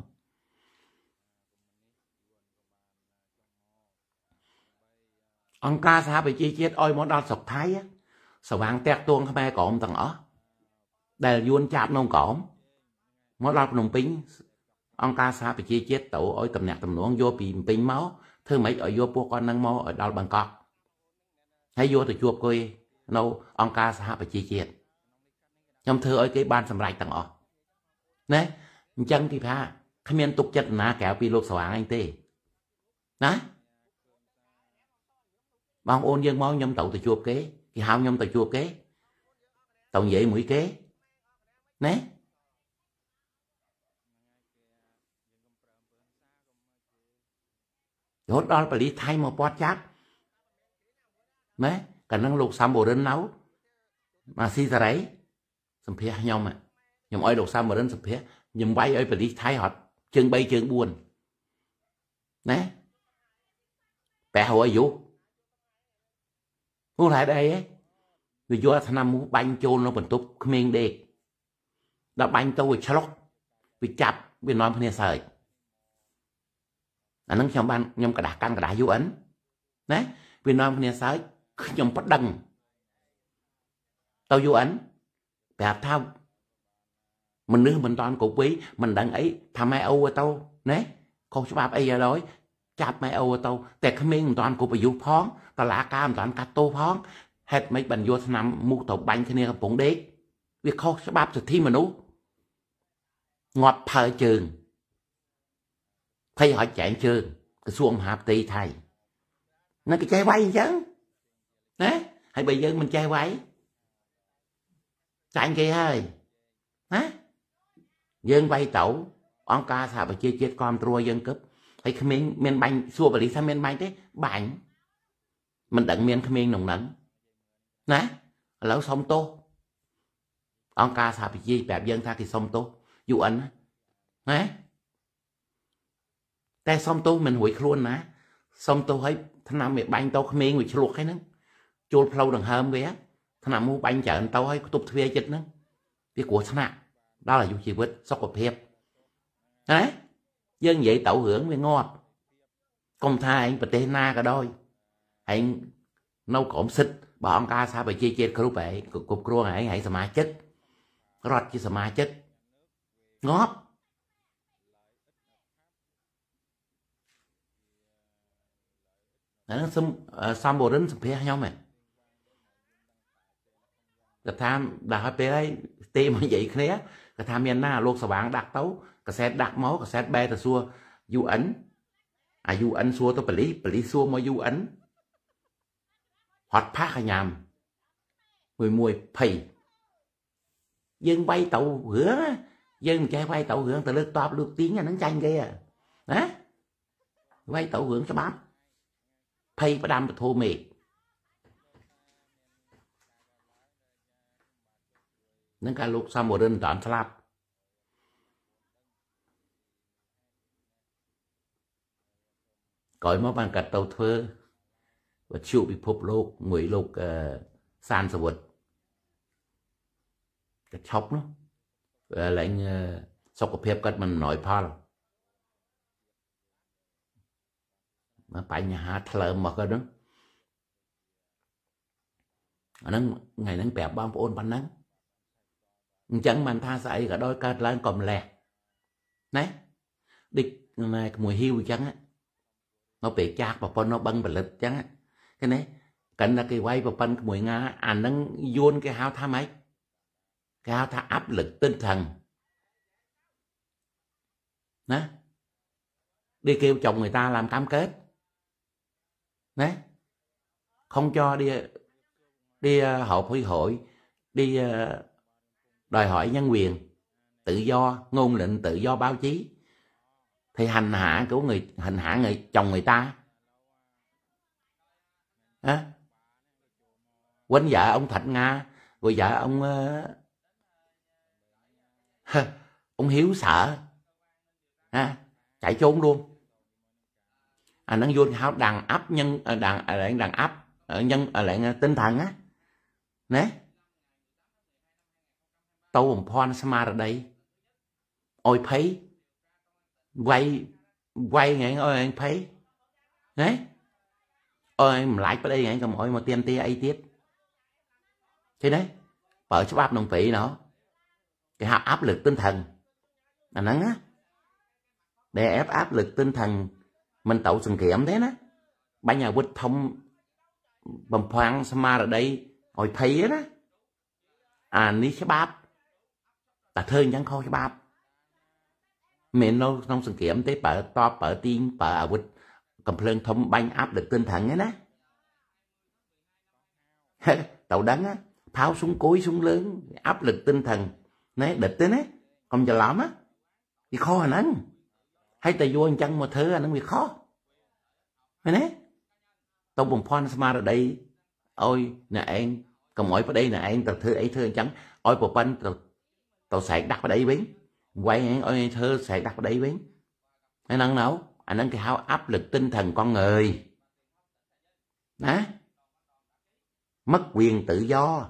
អង្គការសហប្រជាជាតិអោយមកដល់ស្រុកថៃស្វាងតាក់ទួងខ្មែរក្រមទាំងអស់ដែលយួនចាប់នងក្រមមកដល់ភ្នំពេញអង្គការសហប្រជាជាតិទៅឲ្យតំណាក់តំណងយកពីភ្នំពេញមកធ្វើម៉េចឲ្យយកពួកគាត់នឹងមកឲ្យដល់បាងកកហើយយកទៅជួបគេនៅអង្គការសហប្រជាជាតិខ្ញុំធ្វើឲ្យគេបានសម្រេចទាំងអស់ណាអញ្ចឹងពីថាគ្មានទុកចិត្តណាក្រៅពីលោកស្វាងអីទេណាបងប្អូនយើងមកខ្ញុំទៅទៅជួបគេគេហៅខ្ញុំទៅជួបគេទៅនិយាយមួយគេណារហូតដល់ប៉ូលីសថៃមកពាត់ចាប់ណាកាលនឹងលោកសាមបូរិនណៅមកស៊ីសារីសម្ភារខ្ញុំខ្ញុំឲ្យលោកសាមបូរិនសម្ភារខ្ញុំវាយឲ្យប៉ូលីសថៃហត់ជើង3ជើង4ណាបែរហើយយូនោះហេតុអីហ៎វាយកឆ្នាំមូសបាញ់ចូលនៅបន្ទប់ក្មេងដេកដល់បាញ់ទៅវាឆ្លុះវាចាប់វានាំគ្នាសើចអានឹងខ្ញុំបានខ្ញុំกระดาษកាន់กระดาษ UN ណាវានាំគ្នាសើចខ្ញុំប្តឹងទៅ UN ប្រាប់ថាមនុស្សមិនតន់គ្រប់វីមិនដឹង អីថាម៉ែអូទៅណាខុសច្បាប់អីហើយចាប់ម៉ែអូទៅតែក្មេងមិនតន់គ្រប់អាយុផងតឡាការមិនតន់កាត់ទោសផងហេតុម៉េចបានយកឆ្នាំមុខទៅបាញ់គ្នាកំពង់ដេកវាខុសច្បាប់សិទ្ធិមនុស្សងាត់ផើជើងភ័យហត់ចែងជើងក្រសួងមហាផ្ទៃថៃនឹងគេចេះវាយអញ្ចឹងណាហើយបើយើងមិនចេះវាយចាញ់គេហើយណាយើងវាយទៅអង្គការសហប្រជាជាតិគ្រប់គ្រងយើងគឹបហើយក្មេងមានបាញ់សួរបលិសថាមានបាញ់ទេបាញ់មិនដឹងមានក្មេងក្នុងហ្នឹងណាឥឡូវសុំទោសអង្គការសហប្រជាប្រាប់យើងថាគេសុំទោស UN ណាតែសុំទោសមិនរួយ ខ្លួនណាសុំទោសឲ្យឆ្នាំវាបាញ់តោក្មេងវាឆ្លោះហ្នឹងជួលផ្លូវដង្ហើមវាឆ្នាំមូបាញ់ច្រើនតោឲ្យគប់ទ្វារចិត្តហ្នឹងវាគ្រោះថ្នាក់ដល់អាយុជីវិតសុខភាពណាយើងនិយាយទៅរឿងវាងាប់កុំថាឯងប្រទេសណាក៏ដោយឯងនៅក្រមសិទ្ធិបើអង្គការសហប្រជាជាតិគ្រប់ឯងគ្រប់គ្រងឯងឯងសមាជិករដ្ឋជាសមាជិកងាប់អានឹងសំសំបុរិនសម្ភារខ្ញុំហ៎គាត់ថាដាក់ឲ្យពេលហើយទេមកនិយាយគ្នាគាត់ថាមានណាលោកសវាង ដាក់ទៅកសែតដាក់មកកសែតបែរទៅសួរ UN អា UN សួរទៅប៉ូលីសប៉ូលីសសួរមក UN ហត់ផាសឲ្យញ៉ាំមួយមួយភ័យយើងបៃទៅរឿងណាយើងមិនចេះវាយទៅរឿងទៅលើកតបលើកទាញអានឹងចាញ់គេណាវាយទៅរឿងច្បាប់ភ័យផ្ដាំពធមេនឹងការលោកសមរិនមិនតាន់ស្លាប់ក្រោយមកបានកាត់ទៅធ្វើវត្ថុពិភពលោកមួយលោកសានសវុតកញ្ឆប់នោះលែងសុខភាពគាត់មិនអំណោយផលមកបញ្ហាថ្លើមមកគាត់ហ្នឹងអាហ្នឹងថ្ងៃហ្នឹងប្រាប់បងប្អូនប៉ុណ្ណឹងអញ្ចឹងបានថាស្អីក៏ដោយកើតឡើងកំលះណាដូចណែក្មួយហ៊ីវអញ្ចឹងមកពេលចាស់ប្រពន្ធមកបឹងផលិតអញ្ចឹងឃើញទេកាន់តែគេវាយប្រពន្ធក្មួយងាអាហ្នឹងយួនគេហៅថាម៉េច cao ta áp lực tinh thần đó. đi kêu chồng người ta làm cam kết đó. không cho đi đi ờ, họp huy hội đi ờ, đòi hỏi nhân quyền tự do ngôn lệnh tự do báo chí thì hành hạ của người hành hạ người chồng người ta á quánh vợ ông thạch nga rồi vợ ông ờ, ông hiếu sợ ha, chạy trốn luôn anh à, đang vô hảo đàn áp nhân à, đàn đàn, đàn áp à, nhân lại tinh thần á nè tàu ông phan samar ở đây ôi thấy, quay quay nghe ơi anh thấy, nè ôi em lại ở đây ngày cầm ôi mà tiêm tia ấy tiếp thế đấy đồng tỷ nó cái áp lực tinh thần là nắng á đè ép áp lực tinh thần mình tậu sừng kiểm thế đó ba nhà quýt thông bầm phoang sama ở đây hồi thấy đó à ní cái bắp, ta thơ nhắn kho cái bắp, mình nó nông sừng kiểm tới bở to bở tiên bở à quýt cầm lên thông banh áp lực tinh thần ấy đó [laughs] tàu đắng á tháo xuống cối xuống lớn áp lực tinh thần né địch tới né không giờ làm á thì khó anh anh hay tại vô anh chăng mà thứ anh bị khó mày né tao buồn phon smart ở đây ôi nè anh cầm mỗi ở đây nè anh tao thứ ấy thứ anh chăng ôi bộ pan tao tao sạc đặt ở đây biến quay anh ôi anh thơ sạc đặt ở đây biến anh năng nấu anh ăn cái hao áp lực tinh thần con người đó mất quyền tự do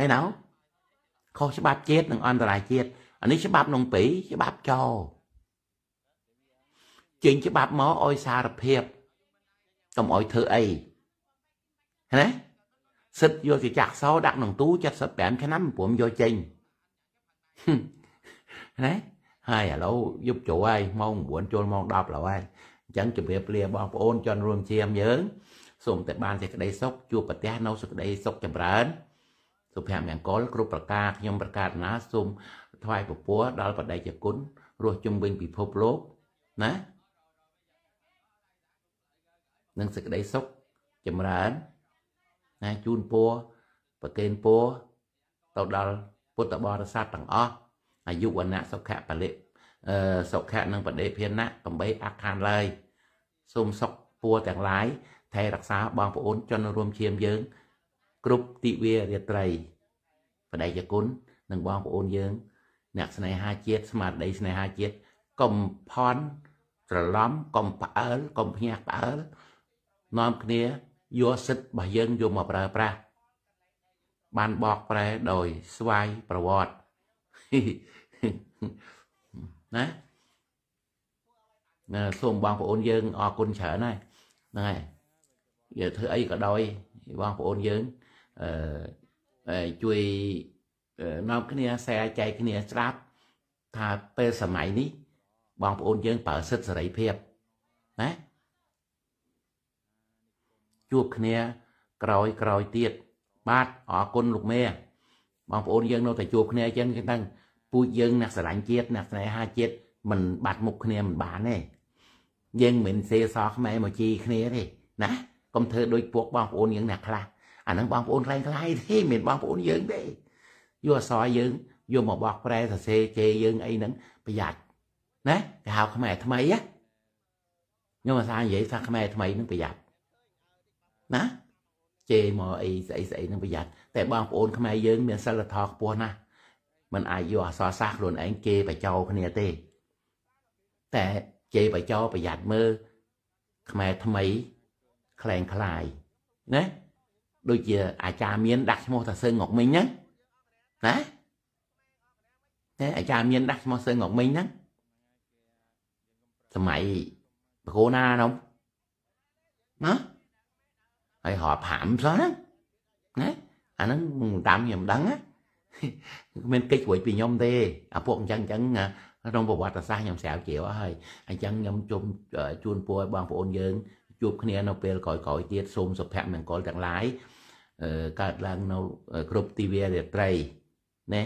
ហើយណោខុសច្បាប់ជាតិនិងអន្តរជាតិអានេះច្បាប់ក្នុងពីច្បាប់ចោលចេញច្បាប់មកឲ្យសារភាពកុំឲ្យធ្វើអីណាសិតយកជាចាក់សោដាក់ក្នុងទូ75ឆ្នាំព្រមយកចេញណាហើយឥឡូវយប់ជ្រៅហើយម៉ោង9ចូលម៉ោង10ឥឡូវហើយអញ្ចឹងជម្រាបលាបងប្អូនជនរួមជាមយើងសូមតែបានសេចក្តីសុខជួបប្រទះនៅសេចក្តីសុខចម្រើនសុភមង្គលគ្រប់ប្រការខ្ញុំប្រកាសណាសូមថ្វាយពពួរដល់បដិជ្ជគុណរស់ជំវិញពិភពលោកណានិងសេចក្តីសុខចម្រើនណាជូនពរប្រកេនពរទៅដល់ពុទ្ធបរិស័ទទាំងអស់អាយុវណ្ណៈសុខៈពលិអឺសុខៈនិងបដិភិណៈ8អខណ្ឌឡើយសូមសុខពួរទាំងឡាយថែរក្សាបងប្អូនជនរួមឈាមយើងគ្រប់ទិវារាត្រីបដិយគុណនិងបងប្អូនយើងអ្នកស្នេហាជាតិស្មារតីស្នេហាជាតិកុំផន់ច្រឡំកុំផ្អើលកុំភ្ញាក់ផ្អើលនាំគ្នាយកសិទ្ធិរបស់យើងយកមកប្រើប្រាស់បានបកប្រែដោយស្វ័យប្រវត្តិណាណាសូមបងប្អូនយើងអរគុណច្រើនហើយហ្នឹងហើយយើធ្វើអីក៏ដោយបងប្អូនយើងអឺជួយនាំគ្នាសែចែកគ្នាស្ដាប់ថាពេលសម័យនេះ បងប្អូនយើងប្រើសិទ្ធិសេរីភាពណាជួបគ្នាក្រោយក្រោយទៀតបាទអរគុណលោកមេបងប្អូនយើងនៅតែជួបគ្នាអញ្ចឹងគេដឹងពូជយើងអ្នកស្រឡាញ់ជាតិអ្នកស្នេហាជាតិមិនបាត់មុខគ្នាមិនបានទេយើងមិនសេសសខ្មែរមកជីគ្នាទេណាកុំធ្វើដូចពួកបងប្អូនយើងអ្នកខ្លះអាហ្នឹងបងប្អូនខ្លាំងខ្លាយទេមានបងប្អូនយើងទេយកអសរយើងយកមកបោះប្រែសរសេរគេយើងអីហ្នឹងប្រយ័ត្នណាគេហៅខ្មែរថ្មីណាខ្ញុំអាសានិយាយថាខ្មែរថ្មីហ្នឹងប្រយ័ត្នណាជេរមកអីស្អីស្អីហ្នឹងប្រយ័ត្នតែបងប្អូន ខ្មែរយើង មានសិលធម៌ខ្ពស់ណាស់มันអាចយកអសរសាស្ត្រខ្លួនឯងគេបញ្ចោគ្នាទេតែជេរបញ្ចោប្រយ័ត្នមើលខ្មែរថ្មី ខ្លែងខ្លាយណាដូចជាអាចារ្យមាន ដាក់ឈ្មោះថាសើងងុកមិញហ្នឹងណាតែអាចារ្យមានដាក់ឈ្មោះសើងងុកមិញហ្នឹងសម័យបកូណាណោមណាហើយហោផាំសោះហ្នឹងណាអាហ្នឹងតាមខ្ញុំដឹងណាមានកិច្ចរួចពីខ្ញុំទេអាពួកអញ្ចឹងអញ្ចឹងក្នុងប្រវត្តិសាស្ត្រខ្ញុំស្រាវជ្រាវហើយអញ្ចឹងខ្ញុំជុំជូនពរឲ្យបងប្អូនយើងជួបគ្នានៅពេលក្រោយៗទៀតសូមសុភមង្គលទាំងឡាយកើតឡើងនៅគ្រប់ទិវារាត្រីណា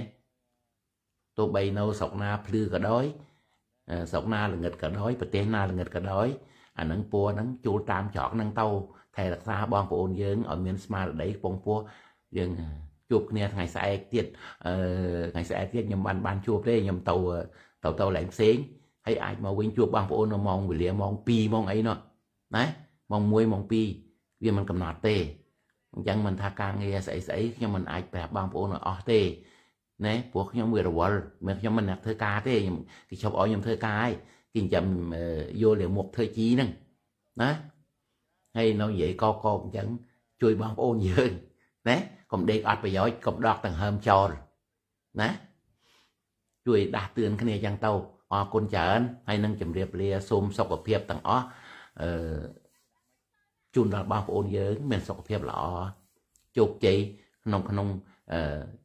ទោះបីនៅស្រុកណាភ្លឺក៏ដោយស្រុកណាល្ងិតក៏ដោយប្រទេសណាល្ងិតក៏ដោយអានឹងពួរហ្នឹងចូលតាមច្រកហ្នឹងទៅថែរក្សាបងប្អូនយើងឲ្យមានស្មារតីពងពោះយើងជួបគ្នាថ្ងៃស្អែកទៀតអឺថ្ងៃស្អែកទៀតខ្ញុំបានបានជួបទេខ្ញុំទៅទៅទៅឡើងផ្សេង ហើយអាចមកវិញជួបបងប្អូននៅម៉ោងវេលាម៉ោង2ម៉ោងអីនោះណាម៉ោង1ម៉ោង2វាមិនកំណត់ទេអញ្ចឹងមិនថាការងារស្អីស្អីខ្ញុំមិនអាចប្រាប់បងប្អូនឲ្យអស់ទេណែព្រោះខ្ញុំវារវល់មិនខ្ញុំមិនអ្នកធ្វើការទេខ្ញុំគេជប់ឲ្យខ្ញុំធ្វើការហើយគេចាំយកលាមកធ្វើជីហ្នឹងណាហើយនៅនិយាយកកកអញ្ចឹងជួយបងប្អូនយើងណាកុំដេកអត់ប្រយោជន៍កុំដកដង្ហើមចោលណាជួយដាស់តឿនគ្នាយ៉ាងទៅអរគុណច្រើនហើយនឹងជម្រាប លាសូមសុខភាពទាំងអស់អឺជូនដល់បងប្អូនយើងមានសុខភាពល្អជោគជ័យក្នុងក្នុង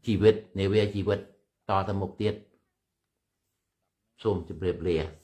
ជីវិតនាវាជីវិតតទៅមុខទៀតសូមជម្រាបលា